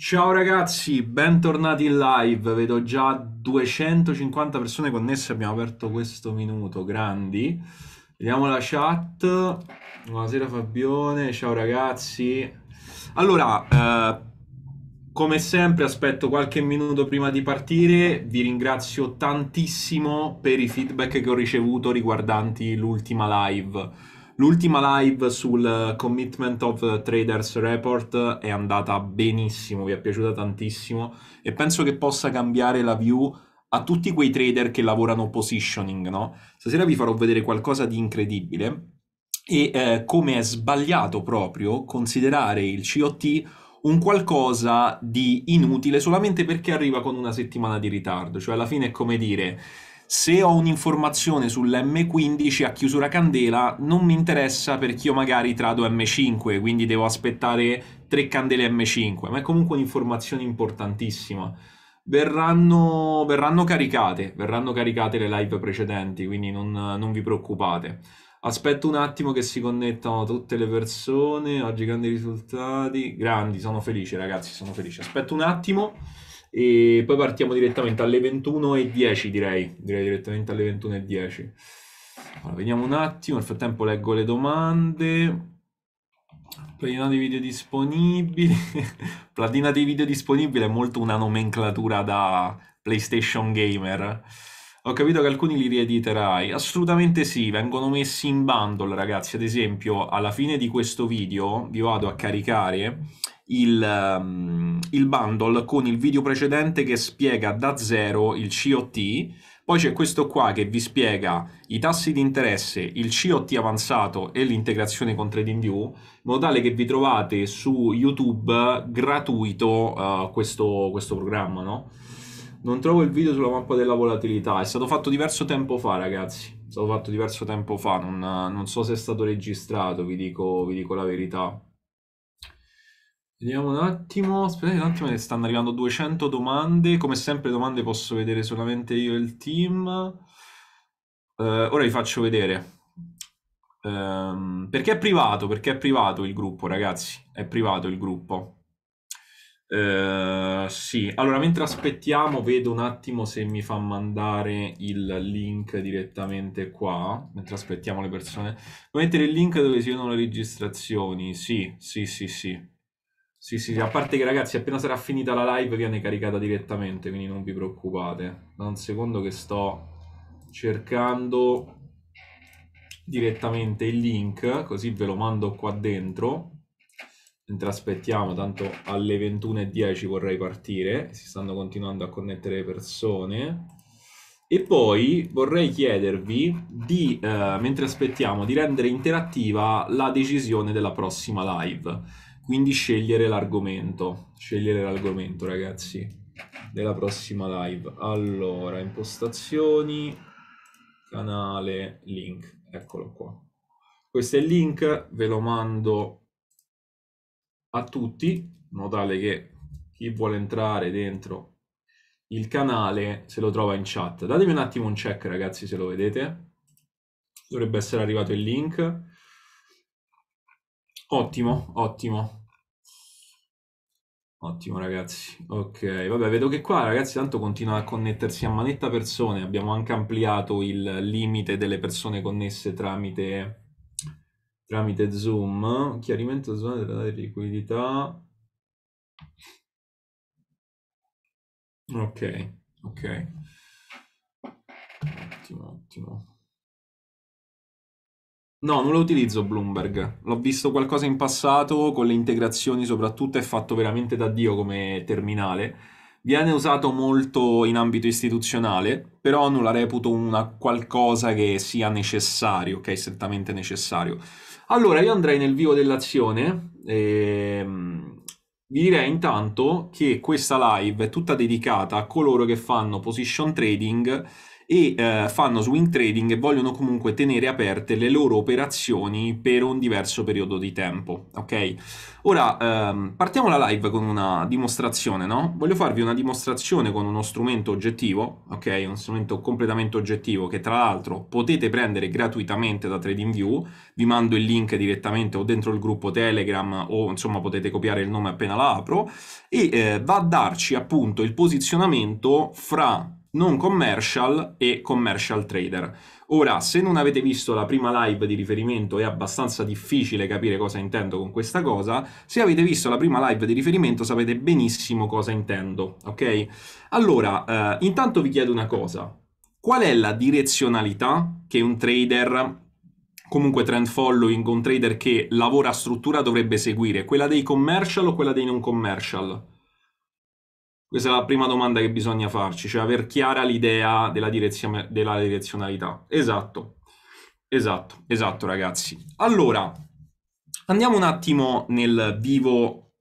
Ciao ragazzi, bentornati in live. Vedo già 250 persone connesse. Abbiamo aperto questo minuto, grandi. Vediamo la chat. Buonasera Fabione, ciao ragazzi. Allora, eh, come sempre aspetto qualche minuto prima di partire. Vi ringrazio tantissimo per i feedback che ho ricevuto riguardanti l'ultima live L'ultima live sul Commitment of Traders Report è andata benissimo, vi è piaciuta tantissimo e penso che possa cambiare la view a tutti quei trader che lavorano positioning, no? Stasera vi farò vedere qualcosa di incredibile e eh, come è sbagliato proprio considerare il COT un qualcosa di inutile solamente perché arriva con una settimana di ritardo, cioè alla fine è come dire se ho un'informazione sull'M15 a chiusura candela non mi interessa perché io magari trado M5, quindi devo aspettare tre candele M5, ma è comunque un'informazione importantissima. Verranno, verranno, caricate, verranno caricate le live precedenti, quindi non, non vi preoccupate. Aspetto un attimo che si connettano tutte le persone, oggi grandi risultati, grandi, sono felice ragazzi, sono felice. Aspetto un attimo. E poi partiamo direttamente alle 21.10 direi, direi direttamente alle 21.10. Allora, vediamo un attimo, nel frattempo leggo le domande. Platina di video disponibili. Platina di video disponibile è molto una nomenclatura da PlayStation Gamer. Ho capito che alcuni li riediterai. Assolutamente sì, vengono messi in bundle, ragazzi. Ad esempio, alla fine di questo video vi vado a caricare il, um, il bundle con il video precedente che spiega da zero il COT, poi c'è questo qua che vi spiega i tassi di interesse, il COT avanzato e l'integrazione con TradingView, in modo tale che vi trovate su YouTube gratuito uh, questo, questo, programma, no? Non trovo il video sulla mappa della volatilità, è stato fatto diverso tempo fa ragazzi, è stato fatto diverso tempo fa, non, non so se è stato registrato, vi dico, vi dico la verità. Vediamo un attimo, aspettate un attimo che stanno arrivando 200 domande, come sempre domande posso vedere solamente io e il team, uh, ora vi faccio vedere, um, perché è privato, perché è privato il gruppo ragazzi, è privato il gruppo, uh, sì, allora mentre aspettiamo vedo un attimo se mi fa mandare il link direttamente qua, mentre aspettiamo le persone, vuoi mettere il link dove si vedono le registrazioni, sì, sì, sì, sì. Sì, sì, a parte che ragazzi, appena sarà finita la live viene caricata direttamente, quindi non vi preoccupate. Da un secondo che sto cercando direttamente il link, così ve lo mando qua dentro. Mentre aspettiamo, tanto alle 21.10 vorrei partire, si stanno continuando a connettere le persone. E poi vorrei chiedervi di, eh, mentre aspettiamo, di rendere interattiva la decisione della prossima live. Quindi scegliere l'argomento, scegliere l'argomento ragazzi della prossima live. Allora, impostazioni, canale, link, eccolo qua. Questo è il link, ve lo mando a tutti, in modo tale che chi vuole entrare dentro il canale se lo trova in chat. Datemi un attimo un check ragazzi se lo vedete. Dovrebbe essere arrivato il link. Ottimo, ottimo. Ottimo ragazzi, ok, vabbè vedo che qua ragazzi tanto continua a connettersi a manetta persone, abbiamo anche ampliato il limite delle persone connesse tramite, tramite Zoom, chiarimento zona della liquidità, ok, ok, ottimo, ottimo. No, non lo utilizzo Bloomberg. L'ho visto qualcosa in passato con le integrazioni, soprattutto è fatto veramente da Dio come terminale. Viene usato molto in ambito istituzionale, però non la reputo una qualcosa che sia necessario, ok? Strettamente necessario. Allora, io andrei nel vivo dell'azione. E... Ehm, vi direi intanto che questa live è tutta dedicata a coloro che fanno position trading e eh, fanno swing trading e vogliono comunque tenere aperte le loro operazioni per un diverso periodo di tempo, ok? Ora ehm, partiamo la live con una dimostrazione, no? Voglio farvi una dimostrazione con uno strumento oggettivo, ok? Uno strumento completamente oggettivo che tra l'altro potete prendere gratuitamente da TradingView, vi mando il link direttamente o dentro il gruppo Telegram o insomma potete copiare il nome appena la apro e eh, va a darci appunto il posizionamento fra non commercial e commercial trader. Ora, se non avete visto la prima live di riferimento è abbastanza difficile capire cosa intendo con questa cosa, se avete visto la prima live di riferimento sapete benissimo cosa intendo, ok? Allora, eh, intanto vi chiedo una cosa, qual è la direzionalità che un trader comunque trend following, un trader che lavora a struttura dovrebbe seguire? Quella dei commercial o quella dei non commercial? Questa è la prima domanda che bisogna farci, cioè aver chiara l'idea della, direzio- della direzionalità. Esatto, esatto, esatto ragazzi. Allora, andiamo un attimo nel vivo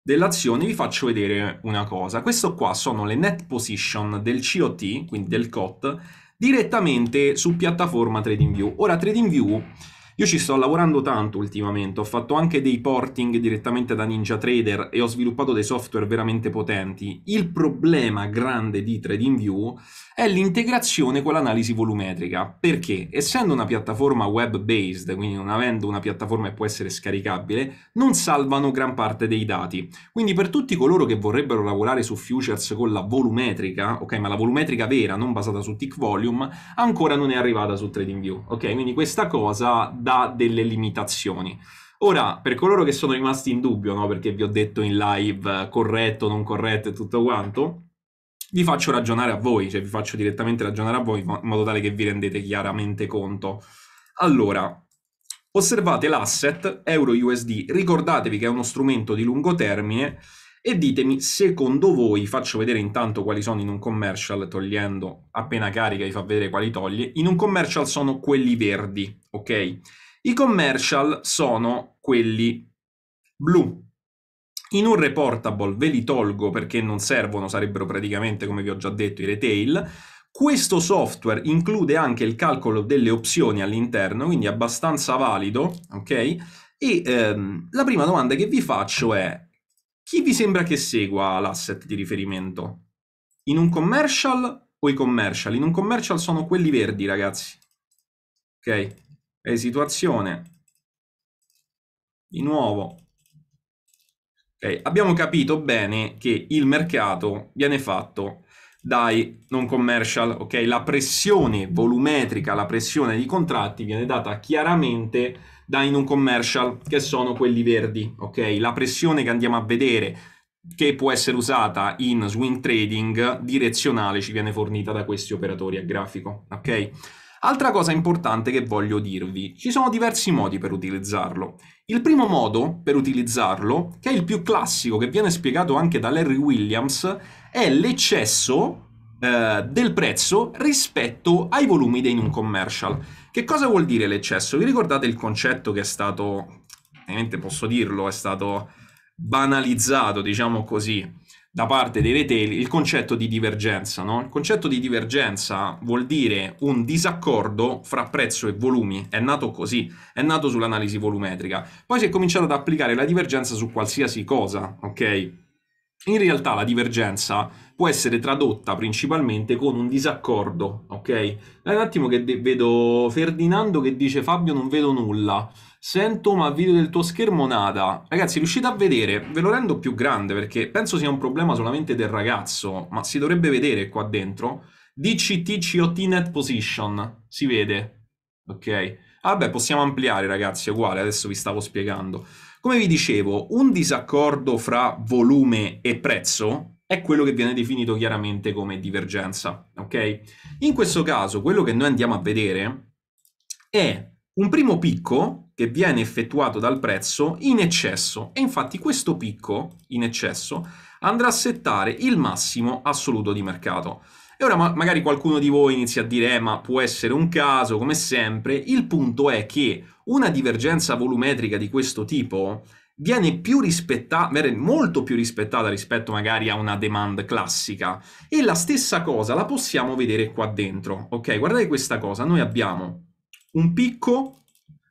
dell'azione, vi faccio vedere una cosa. Questo qua sono le net position del COT, quindi del COT, direttamente su piattaforma TradingView. Ora TradingView io ci sto lavorando tanto ultimamente, ho fatto anche dei porting direttamente da Ninja Trader e ho sviluppato dei software veramente potenti. Il problema grande di TradingView è l'integrazione con l'analisi volumetrica, perché essendo una piattaforma web-based, quindi non avendo una piattaforma che può essere scaricabile, non salvano gran parte dei dati. Quindi per tutti coloro che vorrebbero lavorare su futures con la volumetrica, ok, ma la volumetrica vera, non basata su tick volume, ancora non è arrivata su TradingView, ok? Quindi questa cosa dà delle limitazioni. Ora, per coloro che sono rimasti in dubbio, no, perché vi ho detto in live eh, corretto, non corretto e tutto quanto, vi faccio ragionare a voi, cioè vi faccio direttamente ragionare a voi in modo tale che vi rendete chiaramente conto. Allora, osservate l'asset euro-USD, ricordatevi che è uno strumento di lungo termine e ditemi secondo voi, faccio vedere intanto quali sono in un commercial togliendo, appena carica vi fa vedere quali toglie, in un commercial sono quelli verdi, ok? I commercial sono quelli blu. In un reportable ve li tolgo perché non servono, sarebbero praticamente, come vi ho già detto, i retail. Questo software include anche il calcolo delle opzioni all'interno, quindi abbastanza valido, ok? E ehm, la prima domanda che vi faccio è, chi vi sembra che segua l'asset di riferimento? In un commercial o i commercial? In un commercial sono quelli verdi, ragazzi. Ok? E situazione. Di nuovo. Okay. Abbiamo capito bene che il mercato viene fatto dai non commercial, ok? La pressione volumetrica, la pressione di contratti viene data chiaramente da in un commercial, che sono quelli verdi, ok? La pressione che andiamo a vedere che può essere usata in swing trading direzionale ci viene fornita da questi operatori a grafico, ok? Altra cosa importante che voglio dirvi, ci sono diversi modi per utilizzarlo. Il primo modo per utilizzarlo, che è il più classico, che viene spiegato anche da Larry Williams, è l'eccesso eh, del prezzo rispetto ai volumi dei non commercial. Che cosa vuol dire l'eccesso? Vi ricordate il concetto che è stato, ovviamente posso dirlo, è stato banalizzato, diciamo così, da parte dei retail il concetto di divergenza. No? Il concetto di divergenza vuol dire un disaccordo fra prezzo e volumi. È nato così, è nato sull'analisi volumetrica. Poi si è cominciato ad applicare la divergenza su qualsiasi cosa, ok? In realtà la divergenza può essere tradotta principalmente con un disaccordo, ok? È un attimo che vedo Ferdinando che dice Fabio non vedo nulla, sento ma video del tuo schermo nada. Ragazzi riuscite a vedere, ve lo rendo più grande perché penso sia un problema solamente del ragazzo, ma si dovrebbe vedere qua dentro. DCTCOT net position, si vede, ok? Vabbè, ah, possiamo ampliare ragazzi, è uguale, adesso vi stavo spiegando. Come vi dicevo, un disaccordo fra volume e prezzo è quello che viene definito chiaramente come divergenza, ok? In questo caso quello che noi andiamo a vedere è un primo picco che viene effettuato dal prezzo in eccesso e infatti questo picco in eccesso andrà a settare il massimo assoluto di mercato. E ora ma magari qualcuno di voi inizia a dire eh, ma può essere un caso come sempre, il punto è che una divergenza volumetrica di questo tipo viene più rispettata, viene molto più rispettata rispetto magari a una demand classica. E la stessa cosa la possiamo vedere qua dentro, ok? Guardate questa cosa, noi abbiamo un picco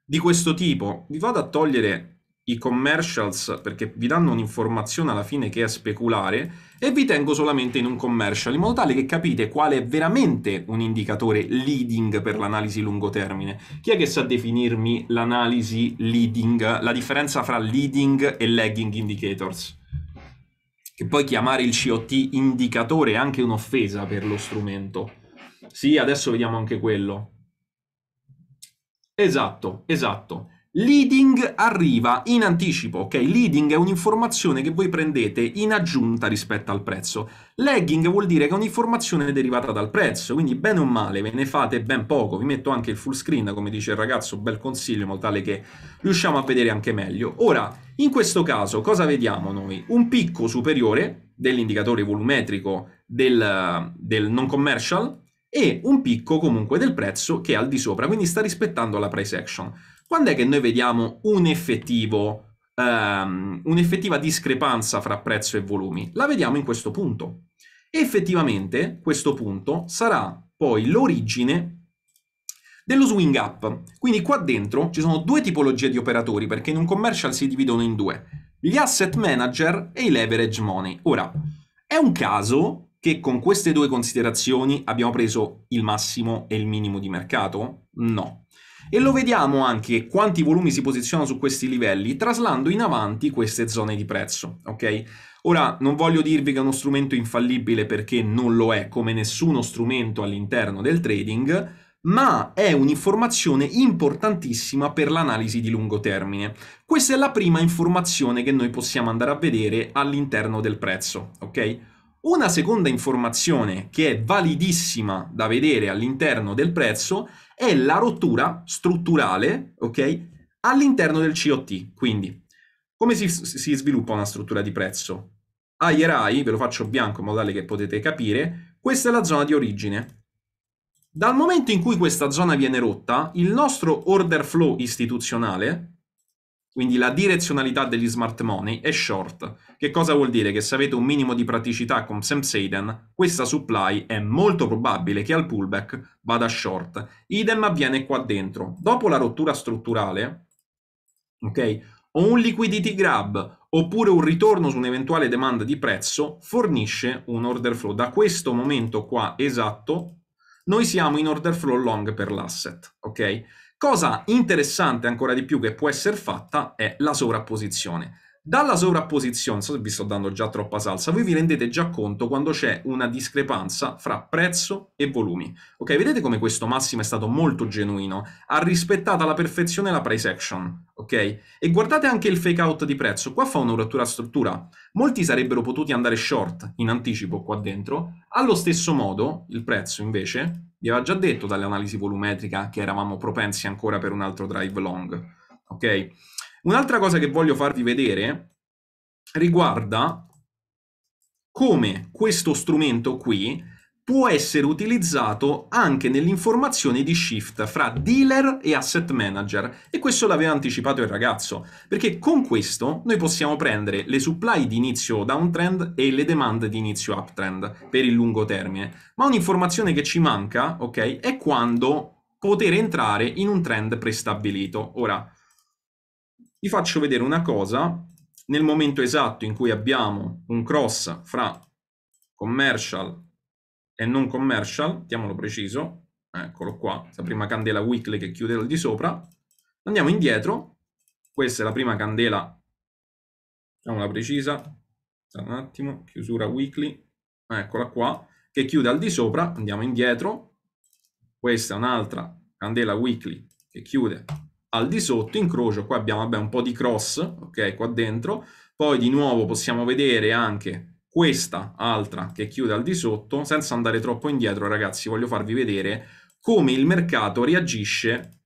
di questo tipo, vi vado a togliere i commercials perché vi danno un'informazione alla fine che è speculare e vi tengo solamente in un commercial in modo tale che capite quale è veramente un indicatore leading per l'analisi lungo termine. Chi è che sa definirmi l'analisi leading, la differenza fra leading e lagging indicators? Che poi chiamare il COT indicatore è anche un'offesa per lo strumento. Sì, adesso vediamo anche quello. Esatto, esatto. Leading arriva in anticipo, ok? Leading è un'informazione che voi prendete in aggiunta rispetto al prezzo. Lagging vuol dire che è un'informazione derivata dal prezzo, quindi bene o male ve ne fate ben poco. Vi metto anche il full screen, come dice il ragazzo, bel consiglio, in modo tale che riusciamo a vedere anche meglio. Ora, in questo caso, cosa vediamo noi? Un picco superiore dell'indicatore volumetrico del, del non commercial e un picco comunque del prezzo che è al di sopra, quindi sta rispettando la price action. Quando è che noi vediamo un effettivo, um, un'effettiva discrepanza fra prezzo e volumi? La vediamo in questo punto. effettivamente questo punto sarà poi l'origine dello swing up. Quindi qua dentro ci sono due tipologie di operatori, perché in un commercial si dividono in due, gli asset manager e i leverage money. Ora, è un caso che con queste due considerazioni abbiamo preso il massimo e il minimo di mercato? No. E lo vediamo anche quanti volumi si posizionano su questi livelli, traslando in avanti queste zone di prezzo, ok? Ora, non voglio dirvi che è uno strumento infallibile perché non lo è, come nessuno strumento all'interno del trading, ma è un'informazione importantissima per l'analisi di lungo termine. Questa è la prima informazione che noi possiamo andare a vedere all'interno del prezzo, ok? Una seconda informazione che è validissima da vedere all'interno del prezzo è la rottura strutturale, ok? All'interno del COT, quindi come si, si sviluppa una struttura di prezzo? A IRAI, ve lo faccio bianco in modo tale che potete capire, questa è la zona di origine. Dal momento in cui questa zona viene rotta, il nostro order flow istituzionale, quindi la direzionalità degli smart money è short. Che cosa vuol dire? Che se avete un minimo di praticità con Sam Saden, questa supply è molto probabile che al pullback vada short. Idem avviene qua dentro. Dopo la rottura strutturale, ok? O un liquidity grab oppure un ritorno su un'eventuale domanda di prezzo fornisce un order flow. Da questo momento qua esatto, noi siamo in order flow long per l'asset, ok? Cosa interessante ancora di più che può essere fatta è la sovrapposizione. Dalla sovrapposizione, so se vi sto dando già troppa salsa, voi vi rendete già conto quando c'è una discrepanza fra prezzo e volumi. Ok, vedete come questo Massimo è stato molto genuino, ha rispettato alla perfezione la price action, ok? E guardate anche il fake out di prezzo, qua fa una rottura a struttura. Molti sarebbero potuti andare short in anticipo qua dentro, allo stesso modo il prezzo invece vi avevo già detto dall'analisi volumetrica che eravamo propensi ancora per un altro drive long. Ok? Un'altra cosa che voglio farvi vedere riguarda come questo strumento qui può essere utilizzato anche nell'informazione di shift fra dealer e asset manager e questo l'aveva anticipato il ragazzo perché con questo noi possiamo prendere le supply di inizio downtrend e le demand di inizio uptrend per il lungo termine ma un'informazione che ci manca ok è quando poter entrare in un trend prestabilito ora vi faccio vedere una cosa nel momento esatto in cui abbiamo un cross fra commercial e non commercial, diamolo preciso, eccolo qua, la prima candela weekly che chiude al di sopra, andiamo indietro, questa è la prima candela, diamola precisa, un attimo, chiusura weekly, eccola qua, che chiude al di sopra, andiamo indietro, questa è un'altra candela weekly che chiude al di sotto, incrocio, qua abbiamo vabbè, un po' di cross, ok, qua dentro, poi di nuovo possiamo vedere anche questa altra che chiude al di sotto, senza andare troppo indietro ragazzi voglio farvi vedere come il mercato reagisce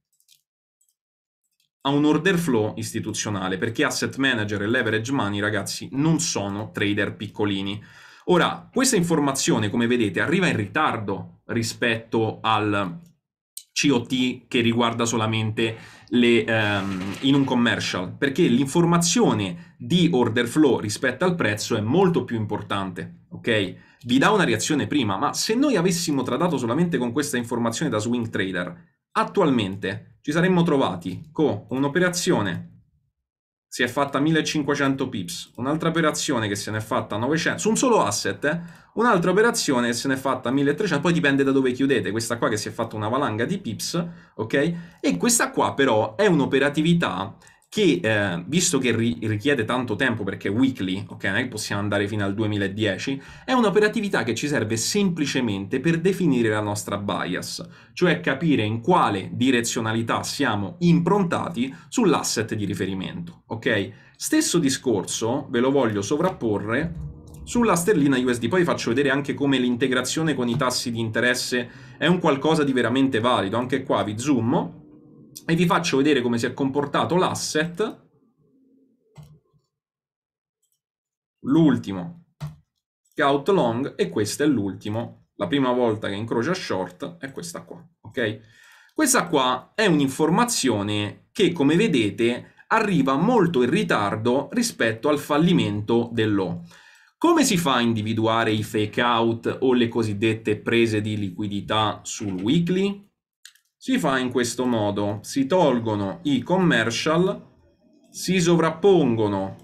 a un order flow istituzionale, perché asset manager e leverage money ragazzi non sono trader piccolini. Ora, questa informazione, come vedete, arriva in ritardo rispetto al COT che riguarda solamente le, um, in un commercial, perché l'informazione di order flow rispetto al prezzo è molto più importante, ok? Vi dà una reazione prima, ma se noi avessimo trattato solamente con questa informazione da swing trader, attualmente ci saremmo trovati con un'operazione si è fatta 1500 pips, un'altra operazione che se ne è fatta 900, su un solo asset, eh? un'altra operazione che se ne è fatta 1300, poi dipende da dove chiudete, questa qua che si è fatta una valanga di pips, ok? E questa qua però è un'operatività che eh, visto che ri- richiede tanto tempo perché è weekly, ok, possiamo andare fino al 2010, è un'operatività che ci serve semplicemente per definire la nostra bias, cioè capire in quale direzionalità siamo improntati sull'asset di riferimento, ok? Stesso discorso ve lo voglio sovrapporre sulla sterlina USD. Poi faccio vedere anche come l'integrazione con i tassi di interesse è un qualcosa di veramente valido. Anche qua vi zoom e vi faccio vedere come si è comportato l'asset l'ultimo scout long e questo è l'ultimo la prima volta che incrocia short è questa qua ok questa qua è un'informazione che come vedete arriva molto in ritardo rispetto al fallimento dell'O come si fa a individuare i fake out o le cosiddette prese di liquidità sul weekly si fa in questo modo, si tolgono i commercial, si sovrappongono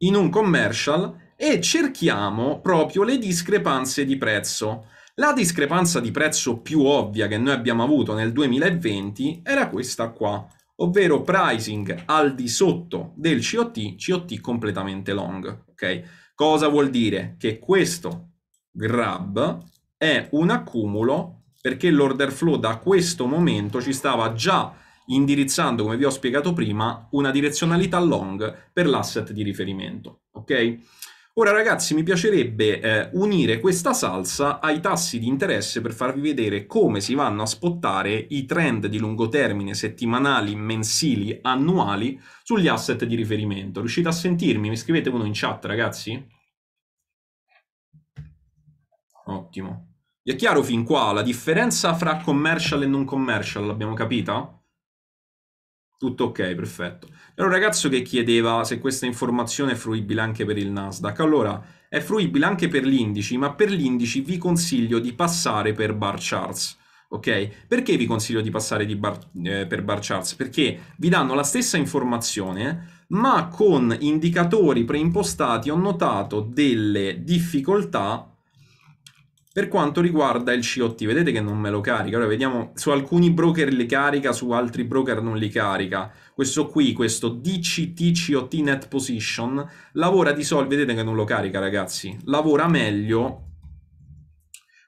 in un commercial e cerchiamo proprio le discrepanze di prezzo. La discrepanza di prezzo più ovvia che noi abbiamo avuto nel 2020 era questa qua, ovvero pricing al di sotto del COT, COT completamente long. Okay? Cosa vuol dire? Che questo grab è un accumulo perché l'order flow da questo momento ci stava già indirizzando, come vi ho spiegato prima, una direzionalità long per l'asset di riferimento. Ok? Ora ragazzi mi piacerebbe eh, unire questa salsa ai tassi di interesse per farvi vedere come si vanno a spottare i trend di lungo termine settimanali, mensili, annuali sugli asset di riferimento. Riuscite a sentirmi? Mi scrivete uno in chat ragazzi? Ottimo. È chiaro fin qua la differenza fra commercial e non commercial, l'abbiamo capita? Tutto ok, perfetto. Era un ragazzo che chiedeva se questa informazione è fruibile anche per il Nasdaq. Allora, è fruibile anche per l'indice, ma per l'indice vi consiglio di passare per bar charts. Ok? Perché vi consiglio di passare di bar, eh, per bar charts? Perché vi danno la stessa informazione, ma con indicatori preimpostati ho notato delle difficoltà per quanto riguarda il COT, vedete che non me lo carica. Ora vediamo, su alcuni broker li carica, su altri broker non li carica. Questo qui, questo DCT COT Net Position, lavora di solito, vedete che non lo carica ragazzi, lavora meglio.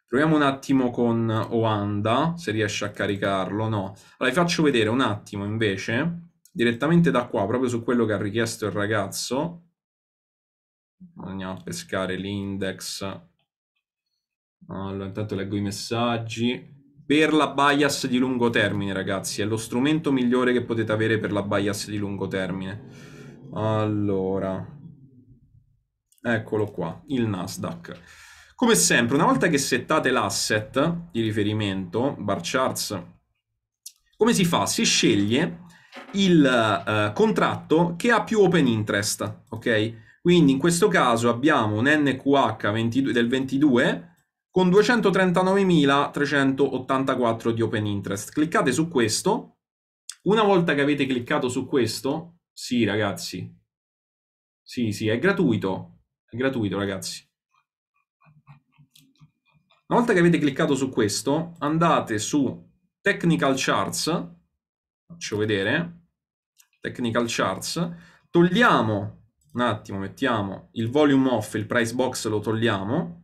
Proviamo un attimo con Oanda, se riesce a caricarlo, no. Allora vi faccio vedere un attimo invece, direttamente da qua, proprio su quello che ha richiesto il ragazzo. Andiamo a pescare l'index allora, intanto leggo i messaggi. Per la bias di lungo termine, ragazzi, è lo strumento migliore che potete avere per la bias di lungo termine. Allora, eccolo qua, il Nasdaq. Come sempre, una volta che settate l'asset di riferimento, bar charts, come si fa? Si sceglie il uh, contratto che ha più open interest, ok? Quindi in questo caso abbiamo un NQH 22, del 22 con 239.384 di open interest. Cliccate su questo. Una volta che avete cliccato su questo, sì ragazzi, sì sì, è gratuito, è gratuito ragazzi. Una volta che avete cliccato su questo, andate su Technical Charts, faccio vedere, Technical Charts, togliamo, un attimo, mettiamo il volume off, il price box lo togliamo,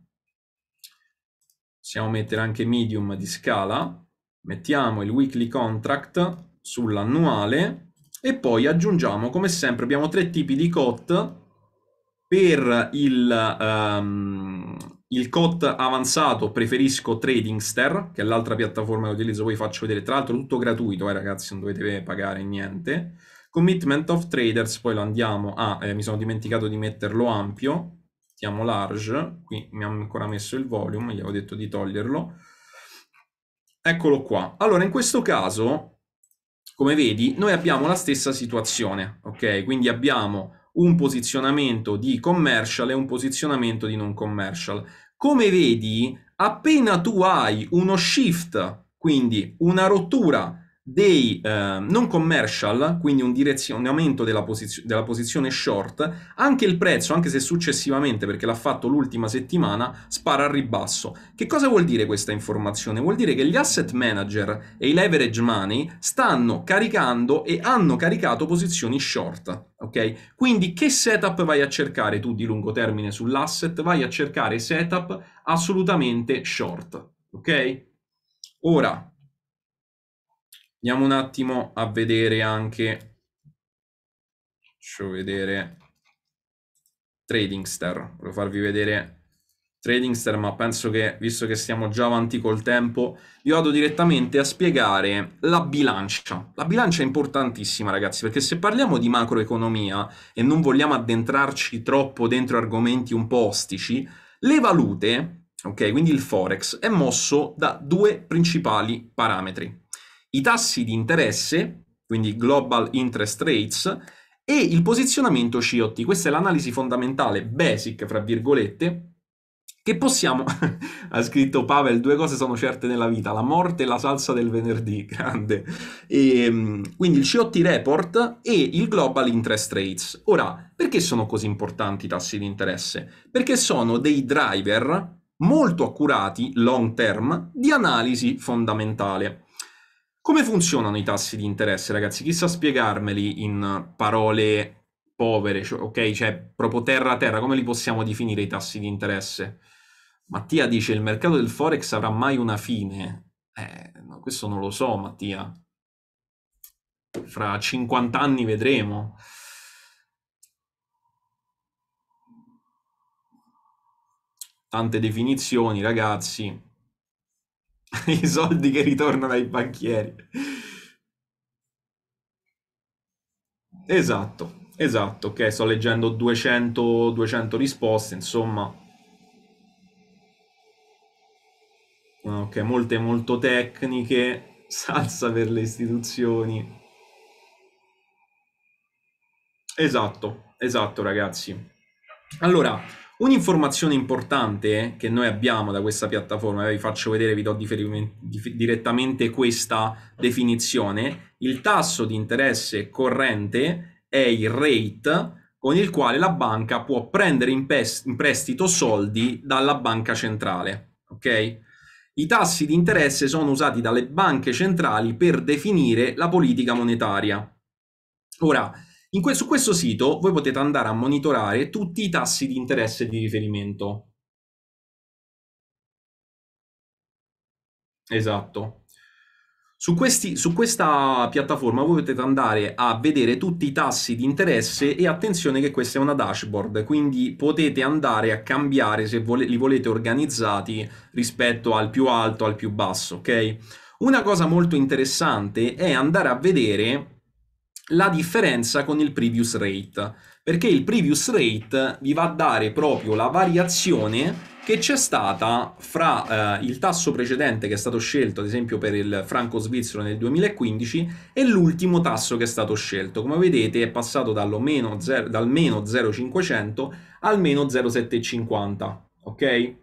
possiamo mettere anche medium di scala, mettiamo il weekly contract sull'annuale e poi aggiungiamo, come sempre, abbiamo tre tipi di COT per il, um, il COT avanzato preferisco Tradingster, che è l'altra piattaforma che utilizzo, poi faccio vedere, tra l'altro tutto gratuito, eh, ragazzi, non dovete pagare niente. Commitment of Traders, poi lo andiamo a, eh, mi sono dimenticato di metterlo ampio, mettiamo large, qui mi hanno ancora messo il volume, gli avevo detto di toglierlo. Eccolo qua. Allora, in questo caso, come vedi, noi abbiamo la stessa situazione, ok? Quindi abbiamo un posizionamento di commercial e un posizionamento di non commercial. Come vedi, appena tu hai uno shift, quindi una rottura dei eh, non commercial, quindi un, direzionamento della, posizio della, posizione short, anche il prezzo, anche se successivamente, perché l'ha fatto l'ultima settimana, spara al ribasso. Che cosa vuol dire questa informazione? Vuol dire che gli asset manager e i leverage money stanno caricando e hanno caricato posizioni short. Ok? Quindi che setup vai a cercare tu di lungo termine sull'asset? Vai a cercare setup assolutamente short. Ok? Ora, Andiamo un attimo a vedere anche, faccio vedere Tradingster, volevo farvi vedere Tradingster, ma penso che, visto che siamo già avanti col tempo, vi vado direttamente a spiegare la bilancia. La bilancia è importantissima, ragazzi, perché se parliamo di macroeconomia e non vogliamo addentrarci troppo dentro argomenti un po' ostici, le valute, ok, quindi il forex, è mosso da due principali parametri i tassi di interesse, quindi Global Interest Rates, e il posizionamento COT. Questa è l'analisi fondamentale, basic, fra virgolette, che possiamo... ha scritto Pavel, due cose sono certe nella vita, la morte e la salsa del venerdì, grande. E, ehm, quindi il COT report e il Global Interest Rates. Ora, perché sono così importanti i tassi di interesse? Perché sono dei driver molto accurati, long term, di analisi fondamentale. Come funzionano i tassi di interesse, ragazzi? Chissà spiegarmeli in parole povere, cioè, ok? Cioè, proprio terra-terra, come li possiamo definire i tassi di interesse? Mattia dice, il mercato del Forex avrà mai una fine? Eh, no, questo non lo so, Mattia. Fra 50 anni vedremo. Tante definizioni, ragazzi. I soldi che ritornano ai banchieri. Esatto, esatto, ok, sto leggendo 200, 200 risposte, insomma... Ah, ok, molte molto tecniche, salsa per le istituzioni. Esatto, esatto ragazzi. Allora, Un'informazione importante eh, che noi abbiamo da questa piattaforma, eh, vi faccio vedere, vi do direttamente questa definizione, il tasso di interesse corrente è il rate con il quale la banca può prendere in, in prestito soldi dalla banca centrale. Okay? I tassi di interesse sono usati dalle banche centrali per definire la politica monetaria. Ora, Que- su questo sito voi potete andare a monitorare tutti i tassi di interesse di riferimento. Esatto. Su, questi, su, questa piattaforma voi potete andare a vedere tutti i tassi di interesse e attenzione che questa è una dashboard, quindi potete andare a cambiare se vole- li volete organizzati rispetto al più alto, al più basso, ok? Una cosa molto interessante è andare a vedere la differenza con il previous rate, perché il previous rate vi va a dare proprio la variazione che c'è stata fra eh, il tasso precedente che è stato scelto, ad esempio per il franco svizzero nel 2015, e l'ultimo tasso che è stato scelto. Come vedete è passato meno zero, dal meno 0,500 al meno 0,750, ok?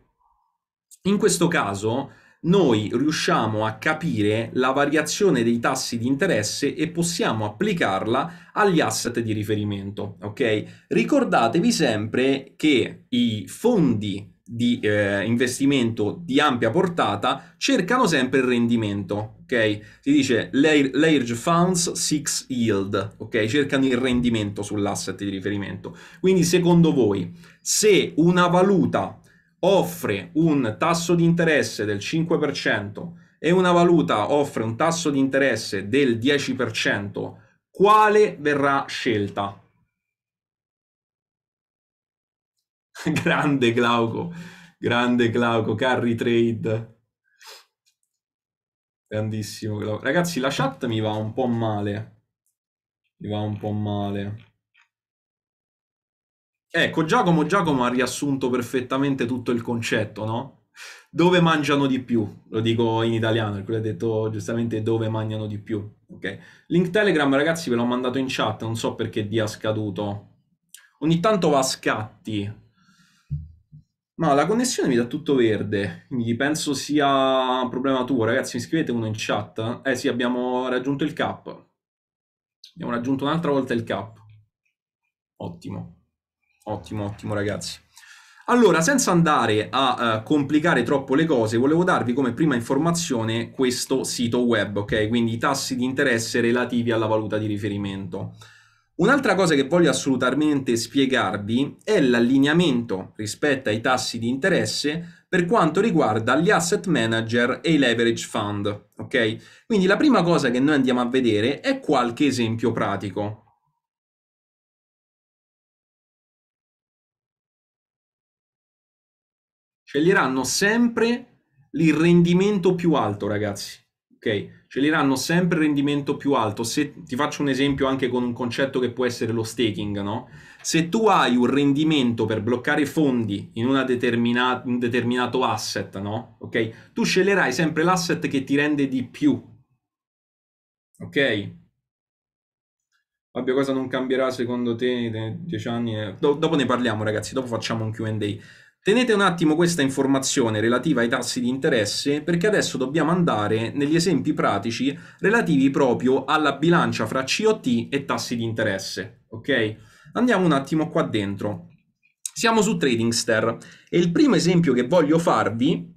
In questo caso noi riusciamo a capire la variazione dei tassi di interesse e possiamo applicarla agli asset di riferimento. Okay? Ricordatevi sempre che i fondi di eh, investimento di ampia portata cercano sempre il rendimento, ok? Si dice large funds 6 yield, ok? Cercano il rendimento sull'asset di riferimento. Quindi secondo voi se una valuta offre un tasso di interesse del 5% e una valuta offre un tasso di interesse del 10%, quale verrà scelta? grande Glauco, grande Glauco, carry trade. Grandissimo Glauco. Ragazzi, la chat mi va un po' male. Mi va un po' male. Ecco, Giacomo, Giacomo ha riassunto perfettamente tutto il concetto, no? Dove mangiano di più? Lo dico in italiano, perché ha detto giustamente dove mangiano di più. Ok. Link Telegram, ragazzi, ve l'ho mandato in chat, non so perché dia scaduto. Ogni tanto va a scatti. Ma la connessione mi dà tutto verde, quindi penso sia un problema tuo. Ragazzi, mi scrivete uno in chat. Eh sì, abbiamo raggiunto il cap. Abbiamo raggiunto un'altra volta il cap. Ottimo. Ottimo, ottimo ragazzi. Allora, senza andare a uh, complicare troppo le cose, volevo darvi come prima informazione questo sito web, ok? Quindi i tassi di interesse relativi alla valuta di riferimento. Un'altra cosa che voglio assolutamente spiegarvi è l'allineamento rispetto ai tassi di interesse per quanto riguarda gli asset manager e i leverage fund, ok? Quindi la prima cosa che noi andiamo a vedere è qualche esempio pratico, sceglieranno sempre il rendimento più alto, ragazzi. Ok? Sceglieranno sempre il rendimento più alto. Se ti faccio un esempio anche con un concetto che può essere lo staking, no? Se tu hai un rendimento per bloccare fondi in un determinato asset, no? Ok? Tu sceglierai sempre l'asset che ti rende di più. Ok? Fabio, cosa non cambierà secondo te nei dieci anni? Eh? Do dopo ne parliamo, ragazzi. Dopo facciamo un QA. Tenete un attimo questa informazione relativa ai tassi di interesse perché adesso dobbiamo andare negli esempi pratici relativi proprio alla bilancia fra COT e tassi di interesse, ok? Andiamo un attimo qua dentro. Siamo su Tradingster e il primo esempio che voglio farvi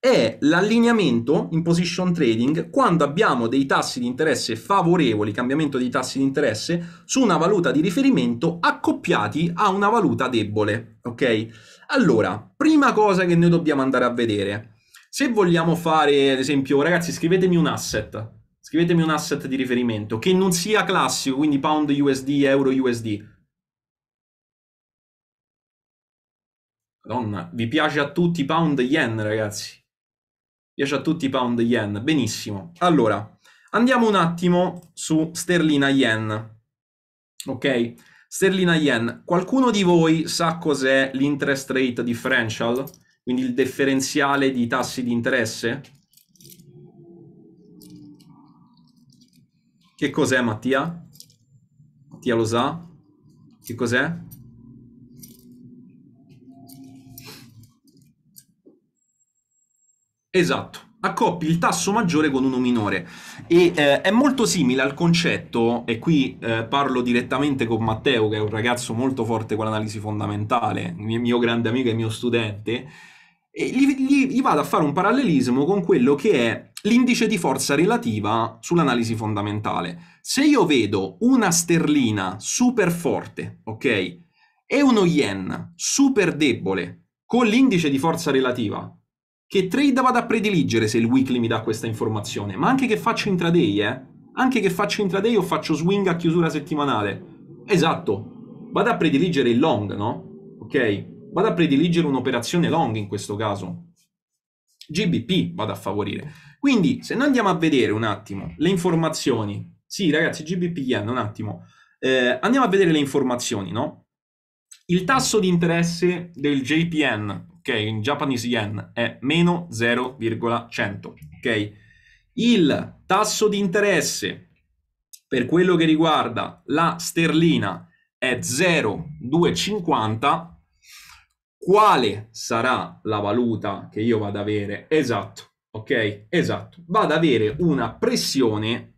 è l'allineamento in position trading quando abbiamo dei tassi di interesse favorevoli, cambiamento dei tassi di interesse su una valuta di riferimento accoppiati a una valuta debole, ok? Allora, prima cosa che noi dobbiamo andare a vedere, se vogliamo fare, ad esempio, ragazzi, scrivetemi un asset, scrivetemi un asset di riferimento che non sia classico, quindi pound USD, euro USD. Madonna, vi piace a tutti pound yen, ragazzi? Piace a tutti pound yen, benissimo. Allora, andiamo un attimo su sterlina yen. Ok? Sterlina Yen, qualcuno di voi sa cos'è l'interest rate differential? Quindi il differenziale di tassi di interesse? Che cos'è Mattia? Mattia lo sa? Che cos'è? Esatto, accoppi il tasso maggiore con uno minore e eh, è molto simile al concetto, e qui eh, parlo direttamente con Matteo che è un ragazzo molto forte con l'analisi fondamentale, mio grande amico e mio studente, e gli, gli, gli vado a fare un parallelismo con quello che è l'indice di forza relativa sull'analisi fondamentale. Se io vedo una sterlina super forte, ok, e uno yen super debole con l'indice di forza relativa, che trade vado a prediligere se il weekly mi dà questa informazione, ma anche che faccio intraday, eh? Anche che faccio intraday o faccio swing a chiusura settimanale. Esatto, vado a prediligere il long, no? Ok? Vado a prediligere un'operazione long in questo caso. GBP vado a favorire. Quindi, se noi andiamo a vedere un attimo le informazioni, sì ragazzi, GBP yen, un attimo, eh, andiamo a vedere le informazioni, no? Il tasso di interesse del JPN che in Japanese yen è meno 0,100, ok? Il tasso di interesse per quello che riguarda la sterlina è 0,250. Quale sarà la valuta che io vado ad avere? Esatto, ok? Esatto. Vado ad avere una pressione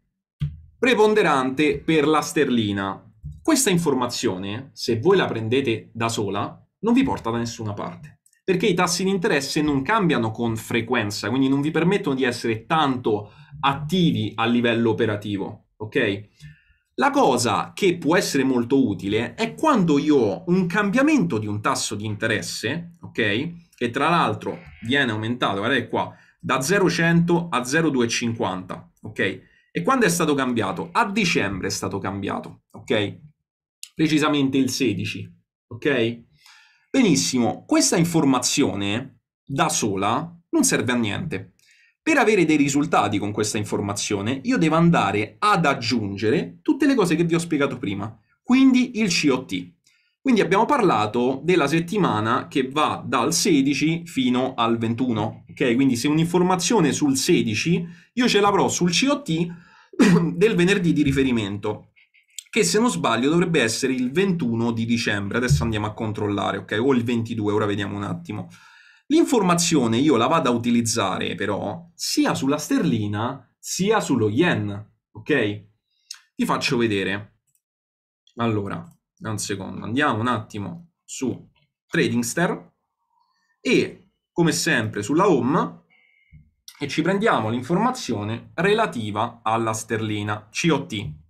preponderante per la sterlina. Questa informazione, se voi la prendete da sola, non vi porta da nessuna parte perché i tassi di interesse non cambiano con frequenza, quindi non vi permettono di essere tanto attivi a livello operativo, ok? La cosa che può essere molto utile è quando io ho un cambiamento di un tasso di interesse, ok? Che tra l'altro viene aumentato, guardate qua, da 0,100 a 0,250, ok? E quando è stato cambiato? A dicembre è stato cambiato, ok? Precisamente il 16, ok? Benissimo, questa informazione da sola non serve a niente. Per avere dei risultati con questa informazione io devo andare ad aggiungere tutte le cose che vi ho spiegato prima, quindi il COT. Quindi abbiamo parlato della settimana che va dal 16 fino al 21, ok? Quindi se un'informazione sul 16 io ce l'avrò sul COT del venerdì di riferimento che se non sbaglio dovrebbe essere il 21 di dicembre, adesso andiamo a controllare, ok? O il 22, ora vediamo un attimo. L'informazione io la vado a utilizzare però sia sulla sterlina sia sullo yen, ok? Vi faccio vedere. Allora, un secondo, andiamo un attimo su Tradingster e come sempre sulla home e ci prendiamo l'informazione relativa alla sterlina COT,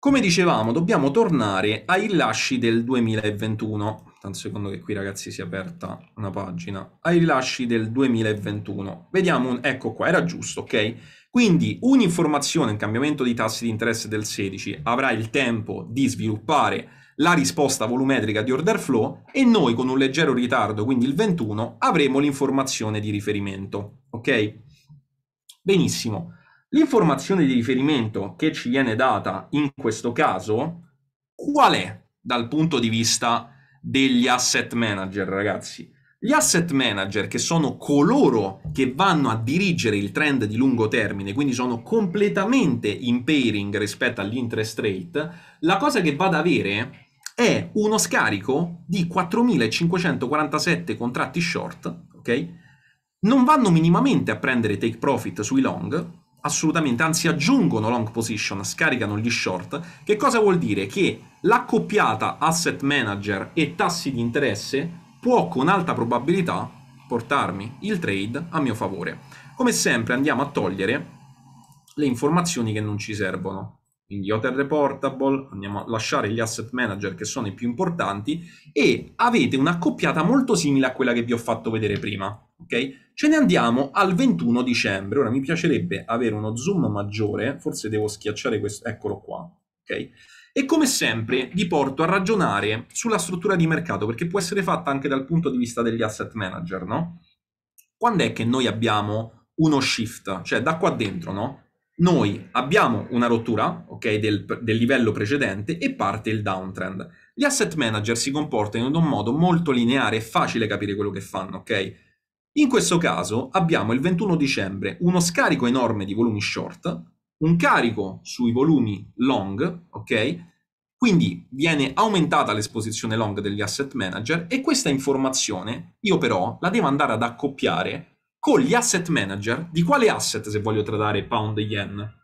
come dicevamo, dobbiamo tornare ai rilasci del 2021. Tanto secondo che qui ragazzi si è aperta una pagina. Ai rilasci del 2021. Vediamo, un... ecco qua, era giusto, ok? Quindi un'informazione, un cambiamento di tassi di interesse del 16 avrà il tempo di sviluppare la risposta volumetrica di order flow e noi con un leggero ritardo, quindi il 21, avremo l'informazione di riferimento, ok? Benissimo. L'informazione di riferimento che ci viene data in questo caso, qual è dal punto di vista degli asset manager, ragazzi? Gli asset manager, che sono coloro che vanno a dirigere il trend di lungo termine, quindi sono completamente in pairing rispetto all'interest rate, la cosa che vado ad avere è uno scarico di 4.547 contratti short, ok? Non vanno minimamente a prendere take profit sui long, Assolutamente, anzi aggiungono long position, scaricano gli short. Che cosa vuol dire? Che l'accoppiata asset manager e tassi di interesse può con alta probabilità portarmi il trade a mio favore. Come sempre andiamo a togliere le informazioni che non ci servono. Quindi hotel reportable, andiamo a lasciare gli asset manager che sono i più importanti e avete una accoppiata molto simile a quella che vi ho fatto vedere prima, ok? Ce ne andiamo al 21 dicembre. Ora mi piacerebbe avere uno zoom maggiore, forse devo schiacciare questo, eccolo qua, ok? E come sempre vi porto a ragionare sulla struttura di mercato, perché può essere fatta anche dal punto di vista degli asset manager, no? Quando è che noi abbiamo uno shift? Cioè da qua dentro, no? Noi abbiamo una rottura, ok, del, del livello precedente e parte il downtrend. Gli asset manager si comportano in un modo molto lineare, è facile capire quello che fanno, ok? In questo caso abbiamo il 21 dicembre uno scarico enorme di volumi short, un carico sui volumi long, ok? Quindi viene aumentata l'esposizione long degli asset manager e questa informazione io però la devo andare ad accoppiare con gli asset manager di quale asset se voglio tradare pound e yen.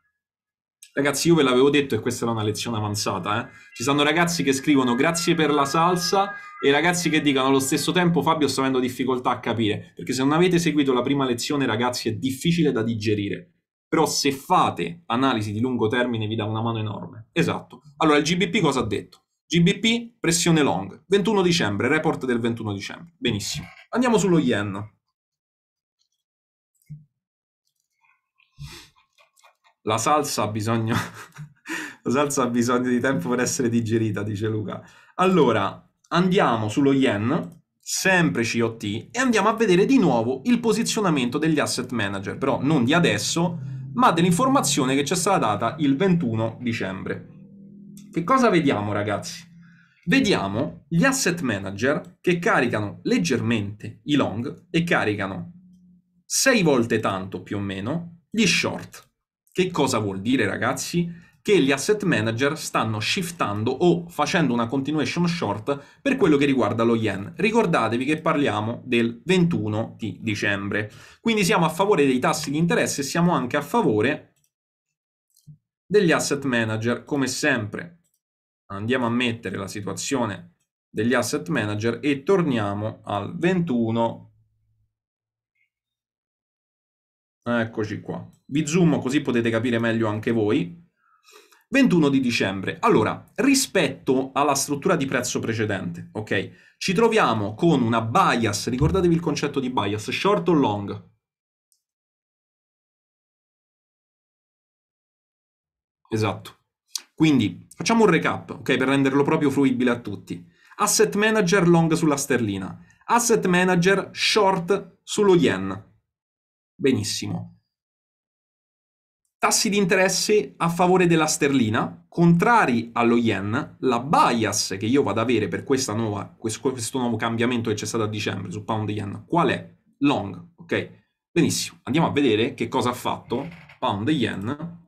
Ragazzi, io ve l'avevo detto e questa era una lezione avanzata. Eh? Ci sono ragazzi che scrivono grazie per la salsa e ragazzi che dicano allo stesso tempo Fabio sta avendo difficoltà a capire, perché se non avete seguito la prima lezione ragazzi è difficile da digerire, però se fate analisi di lungo termine vi dà una mano enorme. Esatto. Allora il GBP cosa ha detto? GBP pressione long, 21 dicembre, report del 21 dicembre. Benissimo. Andiamo sullo yen. La salsa ha bisogno la salsa ha bisogno di tempo per essere digerita, dice Luca. Allora, andiamo sullo yen, sempre COT, e andiamo a vedere di nuovo il posizionamento degli asset manager, però non di adesso, ma dell'informazione che ci è stata data il 21 dicembre. Che cosa vediamo ragazzi? Vediamo gli asset manager che caricano leggermente i long e caricano 6 volte tanto più o meno gli short. Che cosa vuol dire ragazzi? che gli asset manager stanno shiftando o facendo una continuation short per quello che riguarda lo yen. Ricordatevi che parliamo del 21 di dicembre. Quindi siamo a favore dei tassi di interesse e siamo anche a favore degli asset manager, come sempre. Andiamo a mettere la situazione degli asset manager e torniamo al 21 Eccoci qua. Vi zoom così potete capire meglio anche voi. 21 di dicembre. Allora, rispetto alla struttura di prezzo precedente, ok? Ci troviamo con una bias, ricordatevi il concetto di bias, short o long? Esatto. Quindi facciamo un recap, ok, per renderlo proprio fruibile a tutti. Asset manager long sulla sterlina, asset manager short sullo yen. Benissimo tassi di interesse a favore della sterlina, contrari allo yen, la bias che io vado ad avere per nuova, questo nuovo cambiamento che c'è stato a dicembre su pound yen, qual è? Long, ok? Benissimo, andiamo a vedere che cosa ha fatto pound yen,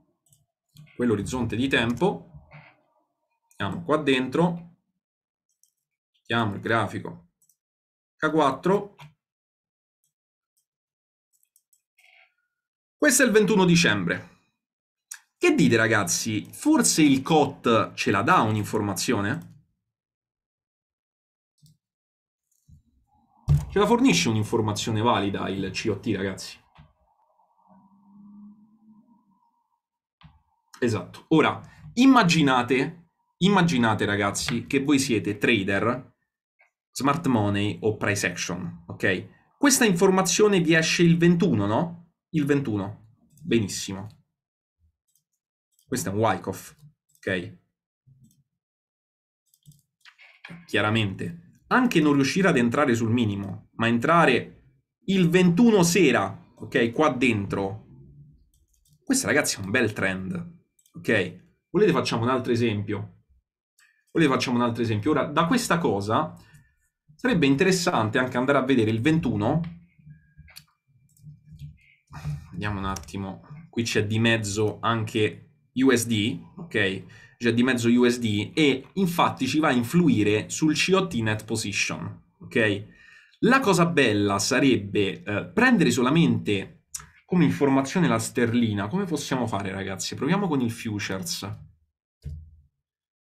quell'orizzonte di tempo, andiamo qua dentro, chiamo il grafico K4, questo è il 21 dicembre. Che dite ragazzi? Forse il COT ce la dà un'informazione? Ce la fornisce un'informazione valida il COT ragazzi? Esatto. Ora, immaginate, immaginate ragazzi che voi siete trader, smart money o price action, ok? Questa informazione vi esce il 21, no? Il 21. Benissimo. Questo è un Wyckoff, ok? Chiaramente. Anche non riuscire ad entrare sul minimo, ma entrare il 21 sera, ok? Qua dentro. Questo, ragazzi, è un bel trend, ok? Volete facciamo un altro esempio? Volete facciamo un altro esempio? Ora, da questa cosa sarebbe interessante anche andare a vedere il 21. Vediamo un attimo. Qui c'è di mezzo anche USD, ok? Cioè di mezzo USD e infatti ci va a influire sul COT net position, ok? La cosa bella sarebbe eh, prendere solamente come informazione la sterlina. Come possiamo fare ragazzi? Proviamo con il futures.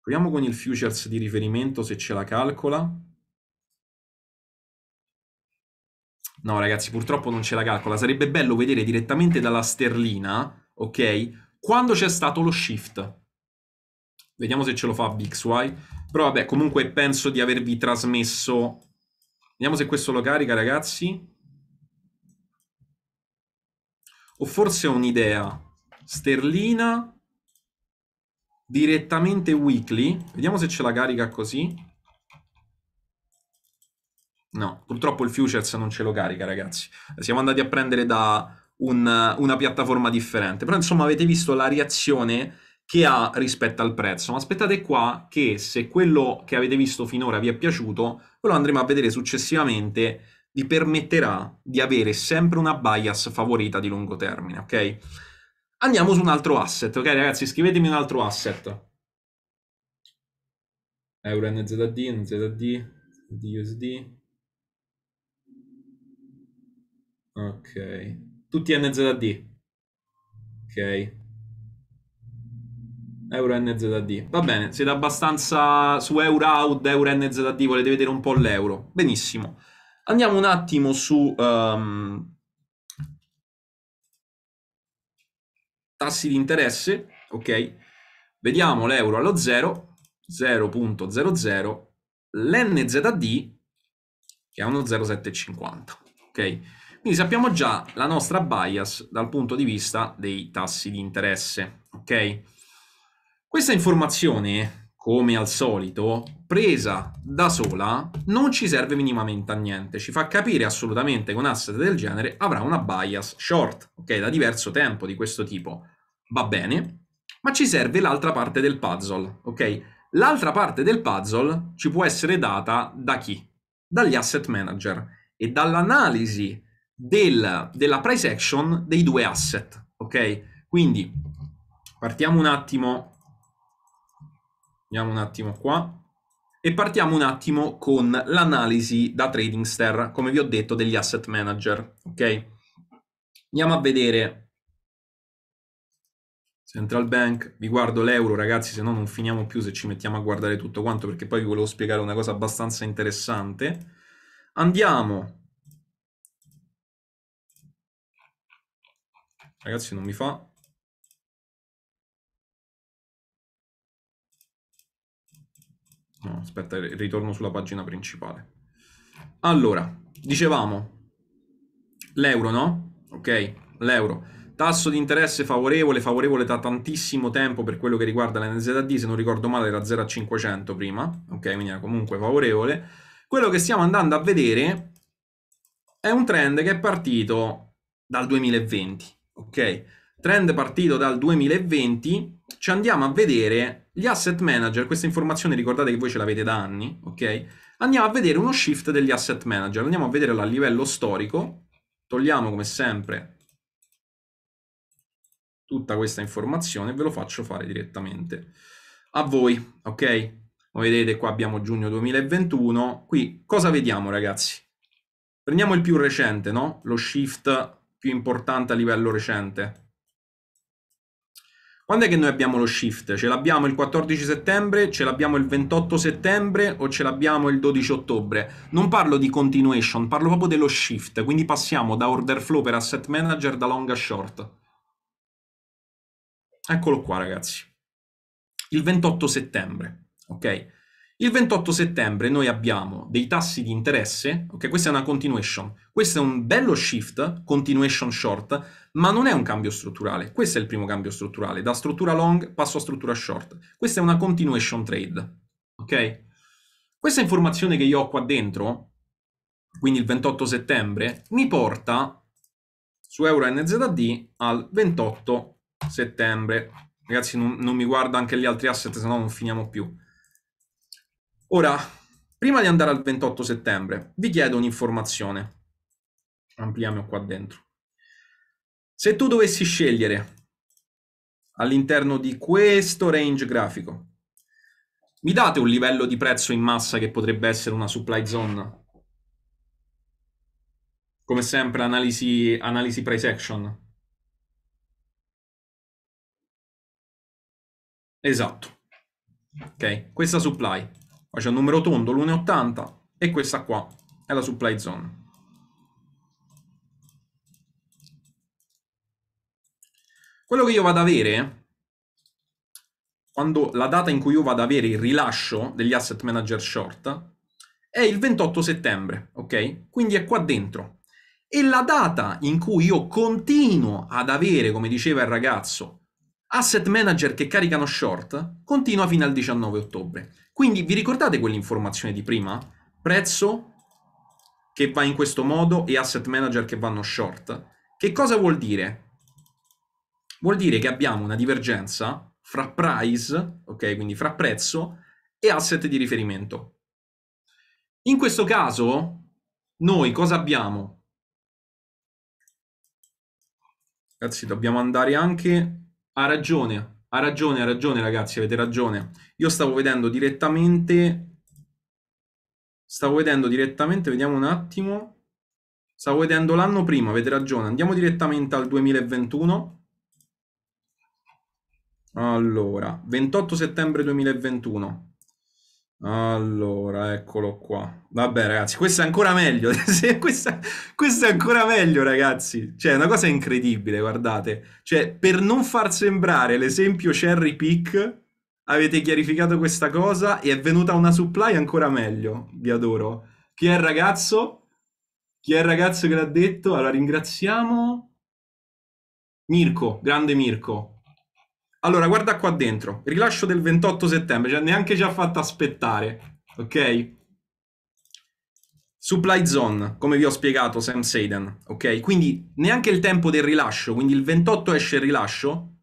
Proviamo con il futures di riferimento se ce la calcola. No ragazzi, purtroppo non ce la calcola. Sarebbe bello vedere direttamente dalla sterlina, ok? quando c'è stato lo shift. Vediamo se ce lo fa BixY. Però vabbè, comunque penso di avervi trasmesso... Vediamo se questo lo carica, ragazzi. O forse ho un'idea. Sterlina direttamente weekly. Vediamo se ce la carica così. No, purtroppo il futures non ce lo carica, ragazzi. Siamo andati a prendere da un, una piattaforma differente. Però insomma avete visto la reazione che ha rispetto al prezzo. Ma aspettate qua che se quello che avete visto finora vi è piaciuto, ve lo andremo a vedere successivamente, vi permetterà di avere sempre una bias favorita di lungo termine, ok? Andiamo su un altro asset, ok ragazzi? Scrivetemi un altro asset. Euro NZD, NZD, USD. Ok. Tutti NZD. Ok. Euro NZD. Va bene, siete abbastanza su Euro Out, Euro NZD, volete vedere un po' l'euro. Benissimo. Andiamo un attimo su um, tassi di interesse, ok? Vediamo l'euro allo 0, 0.00, l'NZD che è uno 0,750, ok? Quindi sappiamo già la nostra bias dal punto di vista dei tassi di interesse, ok? Questa informazione, come al solito, presa da sola, non ci serve minimamente a niente. Ci fa capire assolutamente che un asset del genere avrà una bias short, ok? Da diverso tempo di questo tipo. Va bene, ma ci serve l'altra parte del puzzle, ok? L'altra parte del puzzle ci può essere data da chi? Dagli asset manager e dall'analisi del, della price action dei due asset, ok? Quindi partiamo un attimo, andiamo un attimo qua, e partiamo un attimo con l'analisi da TradingStar, come vi ho detto, degli asset manager, ok? Andiamo a vedere Central Bank, vi guardo l'euro ragazzi, se no non finiamo più se ci mettiamo a guardare tutto quanto, perché poi vi volevo spiegare una cosa abbastanza interessante. Andiamo Ragazzi, non mi fa. No, aspetta, ritorno sulla pagina principale. Allora, dicevamo, l'euro, no? Ok, l'euro. Tasso di interesse favorevole, favorevole da tantissimo tempo per quello che riguarda l'NZD, se non ricordo male era 0 a 500 prima, ok, quindi era comunque favorevole. Quello che stiamo andando a vedere è un trend che è partito dal 2020, ok, trend partito dal 2020, ci andiamo a vedere gli asset manager, questa informazione ricordate che voi ce l'avete da anni, ok? Andiamo a vedere uno shift degli asset manager, andiamo a vederlo a livello storico, togliamo come sempre tutta questa informazione e ve lo faccio fare direttamente a voi, ok? Come vedete qua abbiamo giugno 2021, qui cosa vediamo ragazzi? Prendiamo il più recente, no? Lo shift più importante a livello recente. Quando è che noi abbiamo lo shift? Ce l'abbiamo il 14 settembre, ce l'abbiamo il 28 settembre o ce l'abbiamo il 12 ottobre? Non parlo di continuation, parlo proprio dello shift, quindi passiamo da order flow per asset manager da long a short. Eccolo qua ragazzi, il 28 settembre, ok? Il 28 settembre noi abbiamo dei tassi di interesse, ok, questa è una continuation, questo è un bello shift, continuation short, ma non è un cambio strutturale, questo è il primo cambio strutturale, da struttura long passo a struttura short, questa è una continuation trade, ok? Questa informazione che io ho qua dentro, quindi il 28 settembre, mi porta su Euro NZD al 28 settembre. Ragazzi, non, non mi guarda anche gli altri asset, se no non finiamo più. Ora, prima di andare al 28 settembre, vi chiedo un'informazione. Ampliamo qua dentro. Se tu dovessi scegliere all'interno di questo range grafico, mi date un livello di prezzo in massa che potrebbe essere una supply zone? Come sempre, analisi, analisi price action. Esatto. Ok, questa supply poi c'è un numero tondo, l'1,80 e questa qua è la supply zone. Quello che io vado ad avere, quando la data in cui io vado ad avere il rilascio degli asset manager short, è il 28 settembre, ok? Quindi è qua dentro. E la data in cui io continuo ad avere, come diceva il ragazzo, asset manager che caricano short continua fino al 19 ottobre. Quindi vi ricordate quell'informazione di prima? Prezzo che va in questo modo e asset manager che vanno short. Che cosa vuol dire? Vuol dire che abbiamo una divergenza fra price, ok, quindi fra prezzo e asset di riferimento. In questo caso noi cosa abbiamo? Ragazzi, dobbiamo andare anche ha ragione, ha ragione, ha ragione ragazzi, avete ragione. Io stavo vedendo direttamente, stavo vedendo direttamente, vediamo un attimo, stavo vedendo l'anno prima, avete ragione, andiamo direttamente al 2021. Allora, 28 settembre 2021. Allora, eccolo qua. Vabbè, ragazzi, questo è ancora meglio. questa, questo è ancora meglio, ragazzi. Cioè, è una cosa incredibile, guardate. Cioè, per non far sembrare l'esempio cherry pick, avete chiarificato questa cosa e è venuta una supply ancora meglio. Vi adoro. Chi è il ragazzo? Chi è il ragazzo che l'ha detto? Allora, ringraziamo Mirko, grande Mirko. Allora, guarda qua dentro, rilascio del 28 settembre, cioè neanche ci ha fatto aspettare, ok? Supply zone, come vi ho spiegato, Sam Seiden, ok? Quindi neanche il tempo del rilascio, quindi il 28 esce il rilascio,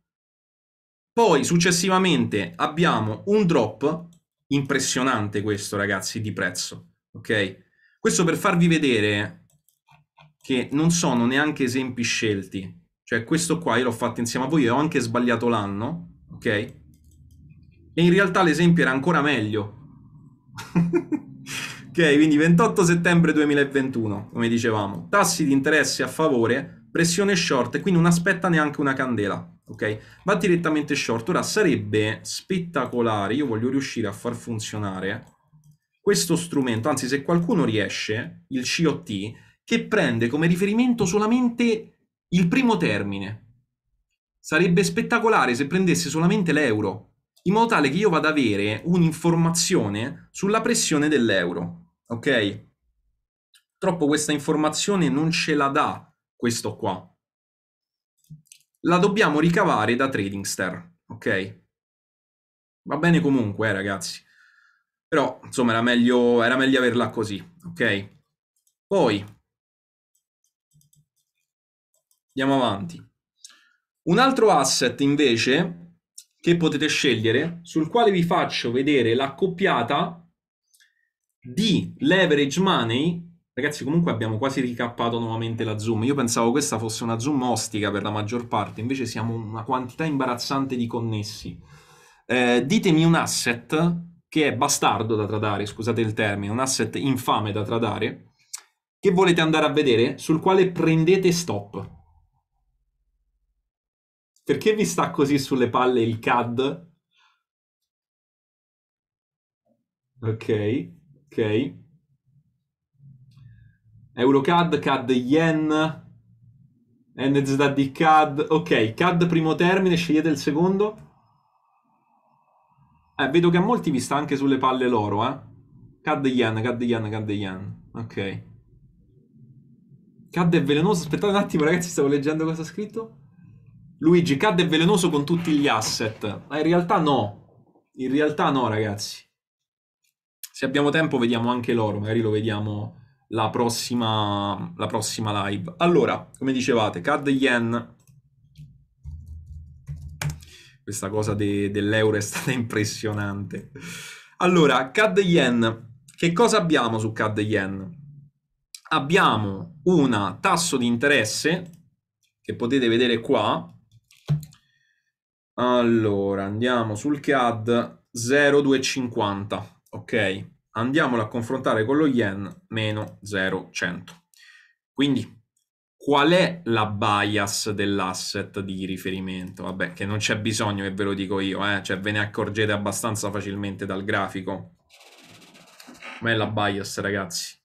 poi successivamente abbiamo un drop, impressionante questo ragazzi, di prezzo, ok? Questo per farvi vedere che non sono neanche esempi scelti, cioè questo qua io l'ho fatto insieme a voi e ho anche sbagliato l'anno, ok? E in realtà l'esempio era ancora meglio. ok, quindi 28 settembre 2021, come dicevamo. Tassi di interesse a favore, pressione short, quindi non aspetta neanche una candela, ok? Va direttamente short. Ora sarebbe spettacolare, io voglio riuscire a far funzionare questo strumento, anzi se qualcuno riesce, il COT, che prende come riferimento solamente il primo termine. Sarebbe spettacolare se prendesse solamente l'euro, in modo tale che io vada ad avere un'informazione sulla pressione dell'euro. Ok? Troppo questa informazione non ce la dà questo qua. La dobbiamo ricavare da Tradingster. ok? Va bene comunque, eh, ragazzi. Però, insomma, era meglio, era meglio averla così, ok? Poi, Andiamo avanti. Un altro asset invece che potete scegliere, sul quale vi faccio vedere l'accoppiata di leverage money. Ragazzi, comunque abbiamo quasi ricappato nuovamente la zoom. Io pensavo questa fosse una zoom ostica per la maggior parte, invece siamo una quantità imbarazzante di connessi. Eh, ditemi un asset che è bastardo da tradare, scusate il termine, un asset infame da tradare, che volete andare a vedere, sul quale prendete stop. Perché vi sta così sulle palle il CAD? Ok, ok. EuroCAD, CAD Yen, NZD CAD. Ok, CAD primo termine, scegliete il secondo. Eh, vedo che a molti vi sta anche sulle palle loro, eh. CAD Yen, CAD Yen, CAD Yen. Ok. CAD è velenoso. Aspettate un attimo, ragazzi, stavo leggendo cosa ha scritto. Luigi cadde velenoso con tutti gli asset. Ma in realtà no. In realtà no, ragazzi. Se abbiamo tempo vediamo anche loro, magari lo vediamo la prossima, la prossima live. Allora, come dicevate, cadde Yen. Questa cosa de, dell'euro è stata impressionante. Allora, CAD Yen. Che cosa abbiamo su CAD Yen? Abbiamo un tasso di interesse che potete vedere qua allora, andiamo sul CAD 0,250, ok? Andiamolo a confrontare con lo yen meno 0,100. Quindi, qual è la bias dell'asset di riferimento? Vabbè, che non c'è bisogno che ve lo dico io, eh? cioè ve ne accorgete abbastanza facilmente dal grafico. Ma è la bias, ragazzi.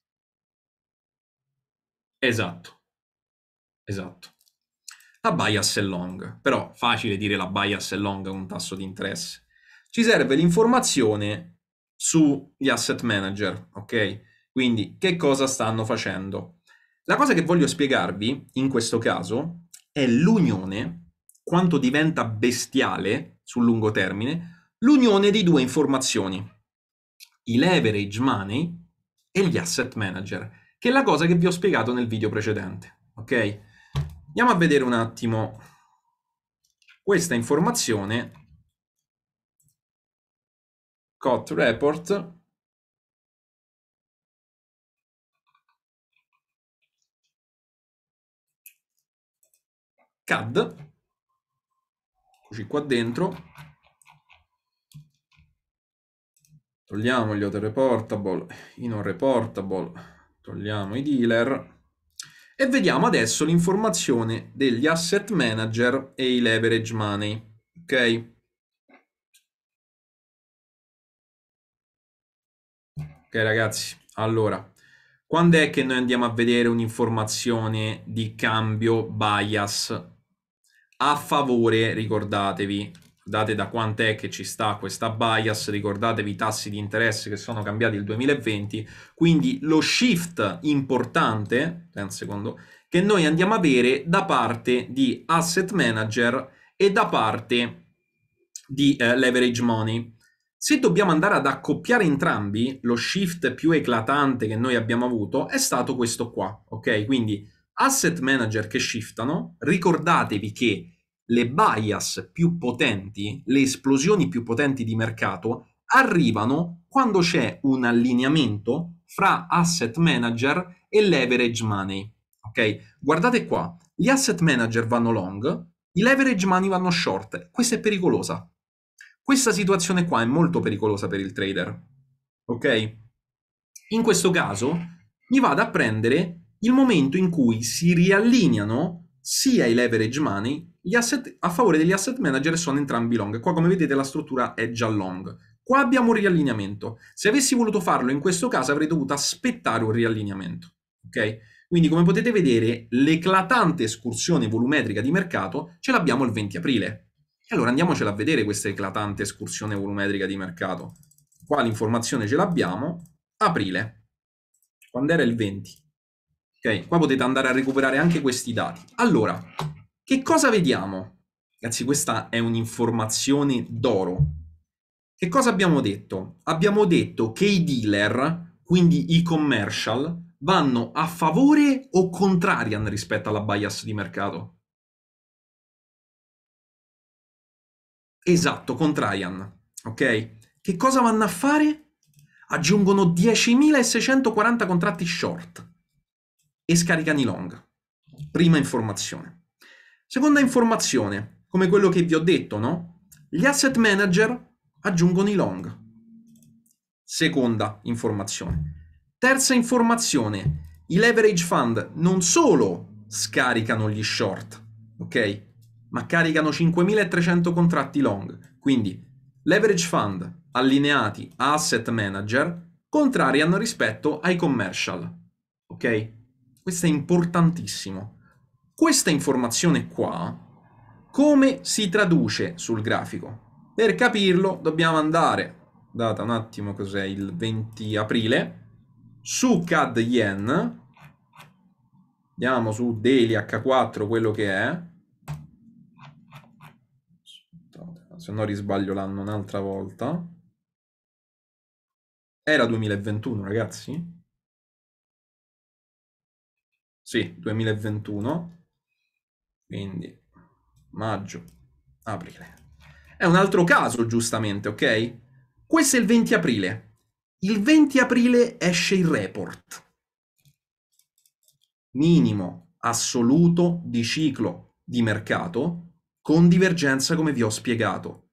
Esatto, esatto. La bias è long, però facile dire la bias è long a un tasso di interesse. Ci serve l'informazione sugli asset manager, ok? Quindi che cosa stanno facendo? La cosa che voglio spiegarvi in questo caso è l'unione, quanto diventa bestiale sul lungo termine, l'unione di due informazioni, i leverage money e gli asset manager, che è la cosa che vi ho spiegato nel video precedente, ok? Andiamo a vedere un attimo questa informazione COT report CAD così qua dentro togliamo gli auto reportable i non reportable togliamo i dealer e vediamo adesso l'informazione degli asset manager e i leverage money. Ok? Ok ragazzi, allora, quando è che noi andiamo a vedere un'informazione di cambio bias? A favore, ricordatevi, date da quant'è che ci sta questa bias, ricordatevi i tassi di interesse che sono cambiati il 2020, quindi lo shift importante, eh, un secondo, che noi andiamo a avere da parte di asset manager e da parte di eh, leverage money. Se dobbiamo andare ad accoppiare entrambi, lo shift più eclatante che noi abbiamo avuto è stato questo qua, ok? Quindi asset manager che shiftano, ricordatevi che le bias più potenti, le esplosioni più potenti di mercato arrivano quando c'è un allineamento fra asset manager e leverage money. Ok? Guardate qua, gli asset manager vanno long, i leverage money vanno short. Questa è pericolosa. Questa situazione qua è molto pericolosa per il trader. Ok? In questo caso mi vado a prendere il momento in cui si riallineano sia i leverage money gli asset a favore degli asset manager sono entrambi long. Qua come vedete la struttura è già long. Qua abbiamo un riallineamento. Se avessi voluto farlo in questo caso avrei dovuto aspettare un riallineamento. Ok? Quindi come potete vedere l'eclatante escursione volumetrica di mercato ce l'abbiamo il 20 aprile. E allora andiamocela a vedere questa eclatante escursione volumetrica di mercato. Qua l'informazione ce l'abbiamo. Aprile. Quando era il 20. Ok? Qua potete andare a recuperare anche questi dati. Allora, che cosa vediamo? Ragazzi, questa è un'informazione d'oro. Che cosa abbiamo detto? Abbiamo detto che i dealer, quindi i commercial, vanno a favore o contrarian rispetto alla bias di mercato? Esatto, contrarian. Ok? Che cosa vanno a fare? Aggiungono 10.640 contratti short e scaricano i long. Prima informazione. Seconda informazione, come quello che vi ho detto, no? Gli asset manager aggiungono i long. Seconda informazione. Terza informazione, i leverage fund non solo scaricano gli short, ok? Ma caricano 5.300 contratti long. Quindi leverage fund allineati a asset manager contrariano rispetto ai commercial, ok? Questo è importantissimo questa informazione qua, come si traduce sul grafico? Per capirlo dobbiamo andare, data un attimo cos'è, il 20 aprile, su CAD Yen, andiamo su Daily H4, quello che è, se no risbaglio l'anno un'altra volta. Era 2021, ragazzi? Sì, 2021. Quindi maggio, aprile. È un altro caso, giustamente, ok? Questo è il 20 aprile. Il 20 aprile esce il report. Minimo assoluto di ciclo di mercato con divergenza come vi ho spiegato.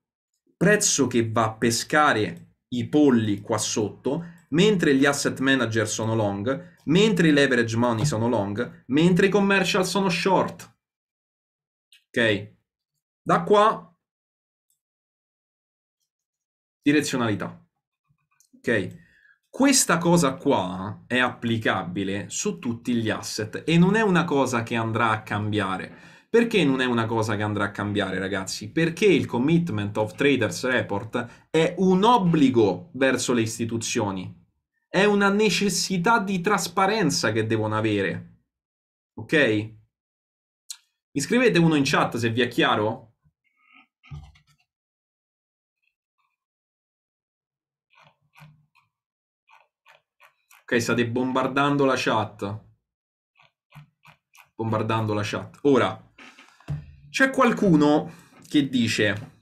Prezzo che va a pescare i polli qua sotto mentre gli asset manager sono long, mentre i leverage money sono long, mentre i commercial sono short. Ok? Da qua direzionalità. Ok? Questa cosa qua è applicabile su tutti gli asset e non è una cosa che andrà a cambiare. Perché non è una cosa che andrà a cambiare, ragazzi? Perché il Commitment of Traders Report è un obbligo verso le istituzioni. È una necessità di trasparenza che devono avere. Ok? Mi scrivete uno in chat se vi è chiaro? Ok, state bombardando la chat. Bombardando la chat. Ora, c'è qualcuno che dice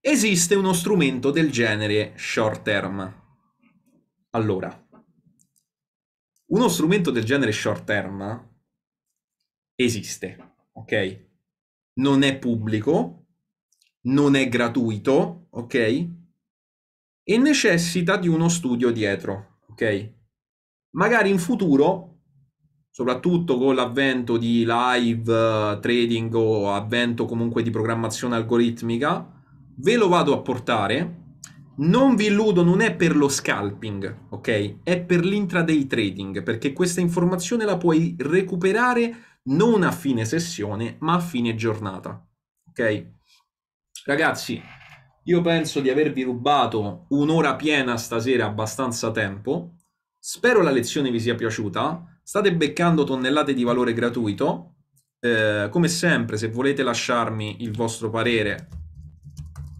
esiste uno strumento del genere short term. Allora, uno strumento del genere short term esiste ok? Non è pubblico, non è gratuito, ok? E necessita di uno studio dietro, ok? Magari in futuro, soprattutto con l'avvento di live eh, trading o avvento comunque di programmazione algoritmica, ve lo vado a portare. Non vi illudo, non è per lo scalping, ok? È per l'intraday trading, perché questa informazione la puoi recuperare non a fine sessione, ma a fine giornata. Ok? Ragazzi, io penso di avervi rubato un'ora piena stasera abbastanza tempo. Spero la lezione vi sia piaciuta. State beccando tonnellate di valore gratuito. Eh, come sempre, se volete lasciarmi il vostro parere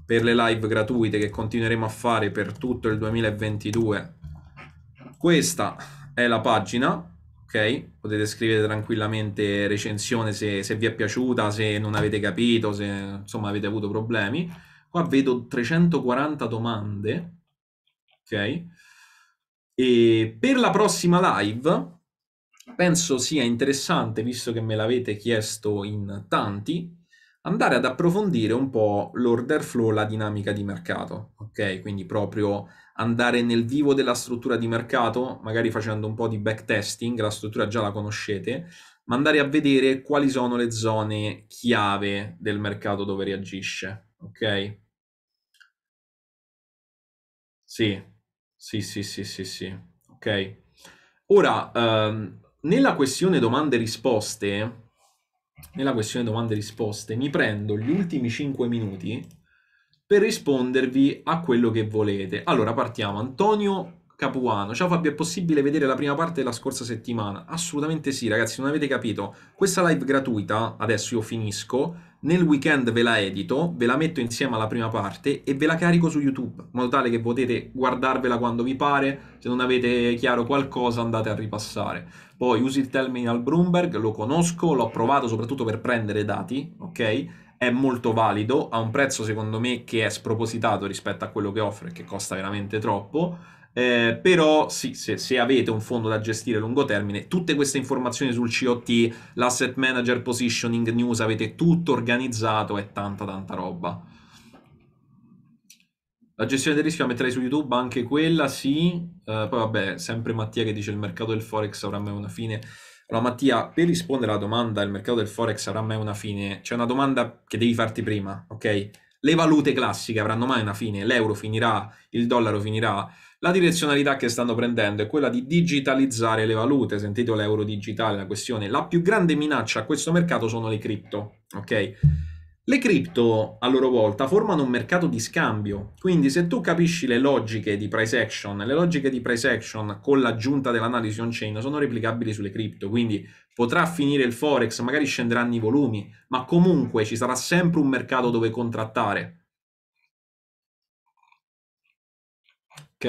per le live gratuite che continueremo a fare per tutto il 2022, questa è la pagina ok? Potete scrivere tranquillamente recensione se, se, vi è piaciuta, se non avete capito, se insomma avete avuto problemi. Qua vedo 340 domande, ok? E per la prossima live penso sia interessante, visto che me l'avete chiesto in tanti, andare ad approfondire un po' l'order flow, la dinamica di mercato, ok? Quindi proprio andare nel vivo della struttura di mercato, magari facendo un po' di backtesting, la struttura già la conoscete, ma andare a vedere quali sono le zone chiave del mercato dove reagisce, ok? Sì, sì, sì, sì, sì, sì, ok. Ora, ehm, nella questione domande e risposte, nella questione domande e risposte, mi prendo gli ultimi 5 minuti per rispondervi a quello che volete. Allora partiamo. Antonio Capuano. Ciao Fabio, è possibile vedere la prima parte della scorsa settimana? Assolutamente sì, ragazzi, non avete capito. Questa live gratuita, adesso io finisco, nel weekend ve la edito, ve la metto insieme alla prima parte e ve la carico su YouTube, in modo tale che potete guardarvela quando vi pare, se non avete chiaro qualcosa andate a ripassare. Poi usi il terminal Bloomberg, lo conosco, l'ho provato soprattutto per prendere dati, ok? è molto valido, a un prezzo secondo me che è spropositato rispetto a quello che offre, che costa veramente troppo. Eh, però sì, se, se, avete un fondo da gestire a lungo termine, tutte queste informazioni sul COT, l'asset manager positioning news, avete tutto organizzato e tanta tanta roba. La gestione del rischio la metterei su YouTube, anche quella sì. Uh, poi vabbè, sempre Mattia che dice il mercato del Forex avrà mai una fine. Allora Mattia, per rispondere alla domanda il mercato del Forex avrà mai una fine? C'è una domanda che devi farti prima, ok? Le valute classiche avranno mai una fine? L'euro finirà? Il dollaro finirà? La direzionalità che stanno prendendo è quella di digitalizzare le valute, sentite l'euro digitale, la questione. La più grande minaccia a questo mercato sono le cripto, ok? Le cripto, a loro volta, formano un mercato di scambio, quindi se tu capisci le logiche di price action, le logiche di price action con l'aggiunta dell'analisi on-chain sono replicabili sulle cripto, quindi potrà finire il forex, magari scenderanno i volumi, ma comunque ci sarà sempre un mercato dove contrattare. Ok.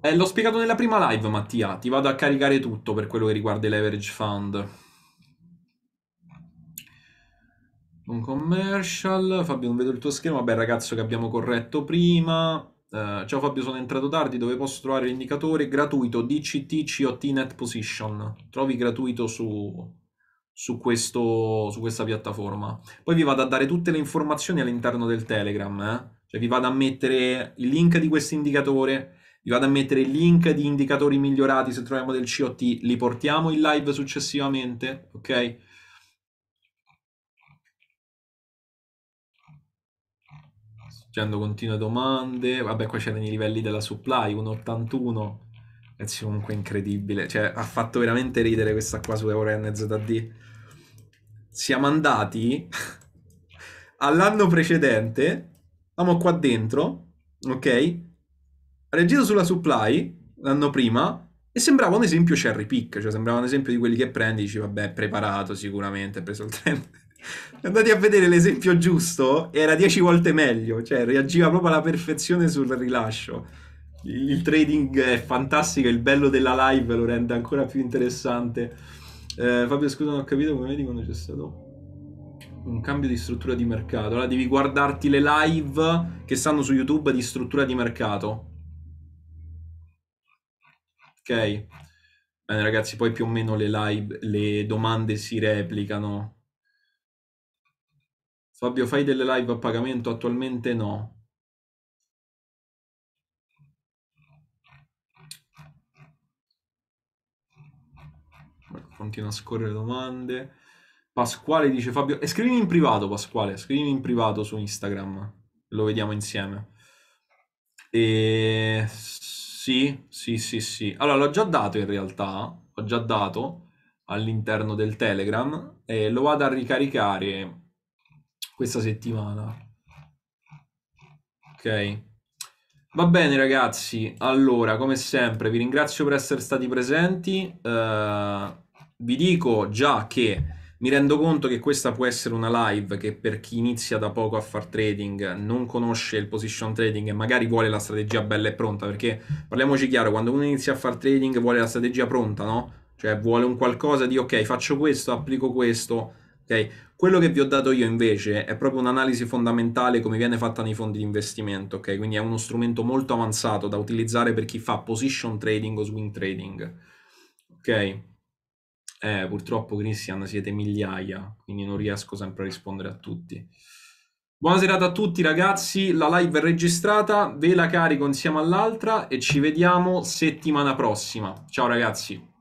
Eh, l'ho spiegato nella prima live, Mattia, ti vado a caricare tutto per quello che riguarda i leverage fund. Un commercial. Fabio, non vedo il tuo schermo. Vabbè, ragazzo che abbiamo corretto prima. Eh, ciao Fabio, sono entrato tardi. Dove posso trovare l'indicatore gratuito DCT COT Net Position? Trovi gratuito su, su, questo, su questa piattaforma. Poi vi vado a dare tutte le informazioni all'interno del Telegram. Eh? Cioè, vi vado a mettere il link di questo indicatore. Vi vado a mettere il link di indicatori migliorati se troviamo del COT. Li portiamo in live successivamente. Ok? facendo continue domande. Vabbè, qua c'erano i livelli della supply, 1,81. È comunque incredibile. Cioè, ha fatto veramente ridere questa qua su Euren ZD. Siamo andati all'anno precedente. Siamo qua dentro, ok? Reggito sulla supply l'anno prima e sembrava un esempio cherry pick, cioè sembrava un esempio di quelli che prendi, dici vabbè, preparato sicuramente, ha preso il trend andati a vedere l'esempio giusto, era 10 volte meglio, cioè reagiva proprio alla perfezione sul rilascio. Il, trading è fantastico, il bello della live lo rende ancora più interessante. Eh, Fabio, scusa, non ho capito come vedi quando c'è stato un cambio di struttura di mercato. Allora devi guardarti le live che stanno su YouTube di struttura di mercato. Ok. Bene ragazzi, poi più o meno le live, le domande si replicano. Fabio, fai delle live a pagamento? Attualmente no. Continua a scorrere domande. Pasquale dice Fabio, e scrivimi in privato Pasquale, scrivimi in privato su Instagram, lo vediamo insieme. E... Sì, sì, sì, sì. Allora, l'ho già dato in realtà, l'ho già dato all'interno del Telegram e lo vado a ricaricare questa settimana. Ok. Va bene ragazzi, allora come sempre vi ringrazio per essere stati presenti, uh, vi dico già che mi rendo conto che questa può essere una live che per chi inizia da poco a far trading, non conosce il position trading e magari vuole la strategia bella e pronta, perché parliamoci chiaro, quando uno inizia a far trading vuole la strategia pronta, no? Cioè vuole un qualcosa di ok, faccio questo, applico questo, Okay? Quello che vi ho dato io invece è proprio un'analisi fondamentale come viene fatta nei fondi di investimento, okay? quindi è uno strumento molto avanzato da utilizzare per chi fa position trading o swing trading. Okay? Eh, purtroppo Christian siete migliaia, quindi non riesco sempre a rispondere a tutti. Buona serata a tutti ragazzi, la live è registrata, ve la carico insieme all'altra e ci vediamo settimana prossima. Ciao ragazzi!